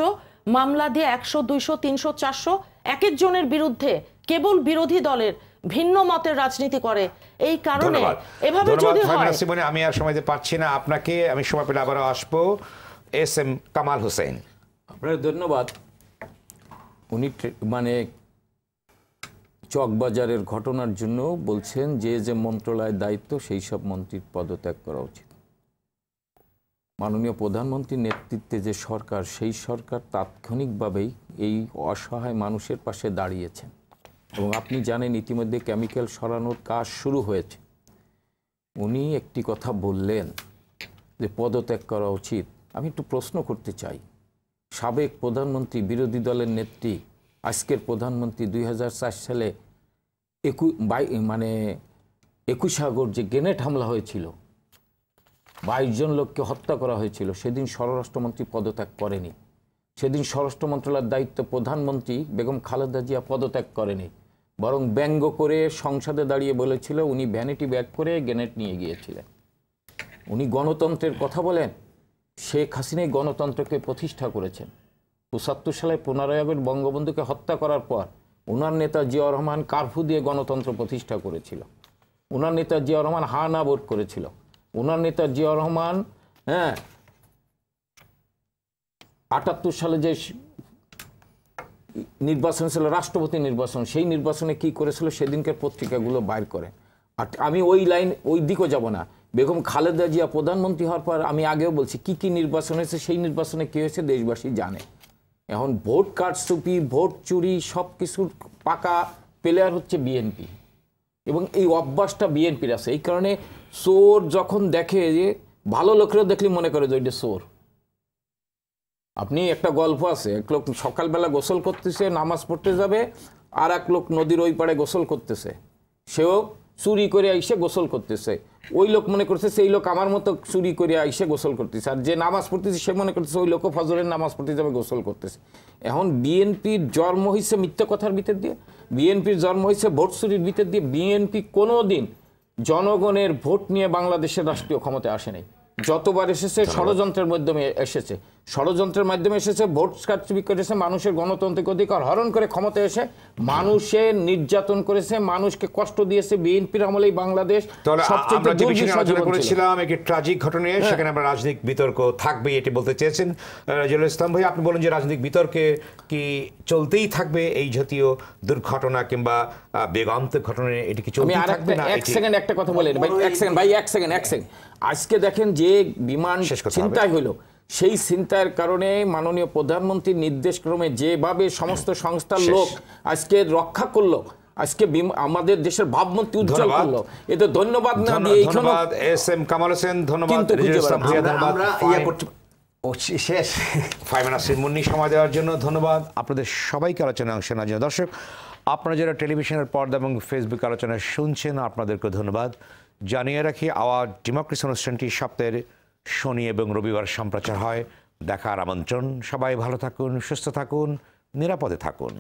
মামলা দিয়ে একশো দুইশো তিনশো চারশো এক একজনের বিরুদ্ধে কেবল বিরোধী দলের ভিন্ন মতের রাজনীতি করে এই কারণে এভাবে যদি হয় আমি আর সময় পাচ্ছি পারছি না আপনাকে আমি সময় পেলে আবারও আসবো এস এম কামাল হোসেন আপনার ধন্যবাদ উনি মানে চকবাজারের ঘটনার জন্য বলছেন যে যে মন্ত্রণালয়ের দায়িত্ব সেই সব মন্ত্রীর পদত্যাগ করা উচিত মাননীয় প্রধানমন্ত্রীর নেতৃত্বে যে সরকার সেই সরকার তাৎক্ষণিকভাবেই এই অসহায় মানুষের পাশে দাঁড়িয়েছেন এবং আপনি জানেন ইতিমধ্যে কেমিক্যাল সরানোর কাজ শুরু হয়েছে উনি একটি কথা বললেন যে পদত্যাগ করা উচিত আমি একটু প্রশ্ন করতে চাই সাবেক প্রধানমন্ত্রী বিরোধী দলের নেত্রী আজকের প্রধানমন্ত্রী দুই সালে একু মানে একুশ আগর যে গ্রেনেড হামলা হয়েছিল বাইশ জন লোককে হত্যা করা হয়েছিল সেদিন স্বরাষ্ট্রমন্ত্রী পদত্যাগ করেনি সেদিন স্বরাষ্ট্র মন্ত্রণালয়ের দায়িত্ব প্রধানমন্ত্রী বেগম খালেদা জিয়া পদত্যাগ করেনি বরং ব্যঙ্গ করে সংসদে দাঁড়িয়ে বলেছিল উনি ভ্যানিটি ব্যাগ করে গ্যানেট নিয়ে গিয়েছিলেন উনি গণতন্ত্রের কথা বলেন শেখ হাসিনাই গণতন্ত্রকে প্রতিষ্ঠা করেছেন পঁচাত্তর সালে পনেরোই আগস্ট বঙ্গবন্ধুকে হত্যা করার পর ওনার নেতা জিয়া রহমান কারফু দিয়ে গণতন্ত্র প্রতিষ্ঠা করেছিল ওনার নেতা জিয়া রহমান হা না ভোট করেছিল ওনার নেতা জিয়া রহমান হ্যাঁ আটাত্তর সালে যে নির্বাচন ছিল রাষ্ট্রপতি নির্বাচন সেই নির্বাচনে কি করেছিল সেদিনকার পত্রিকাগুলো বাইর করে আর আমি ওই লাইন ওই দিকও যাব না বেগম খালেদা জিয়া প্রধানমন্ত্রী হওয়ার পর আমি আগেও বলছি কি কি নির্বাচন হয়েছে সেই নির্বাচনে কী হয়েছে দেশবাসী জানে এখন ভোট কারচুপি ভোট চুরি সব কিছুর পাকা প্লেয়ার হচ্ছে বিএনপি এবং এই অভ্যাসটা বিএনপির আছে এই কারণে চোর যখন দেখে যে ভালো লোকেরও দেখলে মনে করে যে ওইটা চোর আপনি একটা গল্প আছে এক লোক সকালবেলা গোসল করতেছে নামাজ পড়তে যাবে আর এক লোক নদীর ওই পাড়ে গোসল করতেছে সেও চুরি করে আইসে গোসল করতেছে ওই লোক মনে করছে সেই লোক আমার মতো চুরি করে আইসে গোসল করতেছে আর যে নামাজ পড়তেছে সে মনে করতেছে ওই লোকও ফজরের নামাজ পড়তে যাবে গোসল করতেছে এখন বিএনপির জন্ম হয়েছে মিথ্যা কথার ভিতর দিয়ে বিএনপির জন্ম হয়েছে ভোট চুরির ভিতর দিয়ে বিএনপি কোনো দিন জনগণের ভোট নিয়ে বাংলাদেশের রাষ্ট্রীয় ক্ষমতায় আসেনি যতবার এসেছে ষড়যন্ত্রের মাধ্যমে এসেছে ষড়যন্ত্রের মাধ্যমে এসেছে ভোট কারচুপি করেছে মানুষের গণতান্ত্রিক অধিকার হরণ করে ক্ষমতা এসে মানুষের নির্যাতন করেছে মানুষকে কষ্ট দিয়েছে বিএনপির আমলেই বাংলাদেশ করেছিলাম একটি ট্রাজিক ঘটনায় হ্যাঁ। সেখানে আমরা রাজনৈতিক বিতর্ক থাকবে এটি বলতে চেয়েছেন রাজুল ইসলাম ভাই আপনি বলেন যে রাজনৈতিক বিতর্কে কি চলতেই থাকবে এই জাতীয় দুর্ঘটনা কিংবা বেগান্ত ঘটনায় এটি কি চলতে থাকবে না এক সেকেন্ড একটা কথা বলেন ভাই এক সেকেন্ড ভাই এক সেকেন্ড এক সেকেন্ড আজকে দেখেন যে বিমান চিন্তায় হলো সেই চিন্তার কারণে মাননীয় প্রধানমন্ত্রীর নির্দেশক্রমে যেভাবে সমস্ত সংস্থার লোক আজকে রক্ষা করলো আজকে আমাদের দেশের ভাবমূর্তি উজ্জ্বল করলো এতে ধন্যবাদ না দিয়ে ধন্যবাদ এস এম কামাল হোসেন ধন্যবাদ ইয়ে শেষ ফাইমানা মুন্নি সময় দেওয়ার জন্য ধন্যবাদ আপনাদের সবাইকে আলোচনায় অংশ নেওয়ার জন্য দর্শক আপনারা যারা টেলিভিশনের পর্দা এবং ফেসবুক আলোচনা শুনছেন আপনাদেরকে ধন্যবাদ জানিয়ে রাখি আওয়াজ ডেমোক্রেসি অনুষ্ঠানটি সপ্তাহের শনি এবং রবিবার সম্প্রচার হয় দেখার আমন্ত্রণ সবাই ভালো থাকুন সুস্থ থাকুন নিরাপদে থাকুন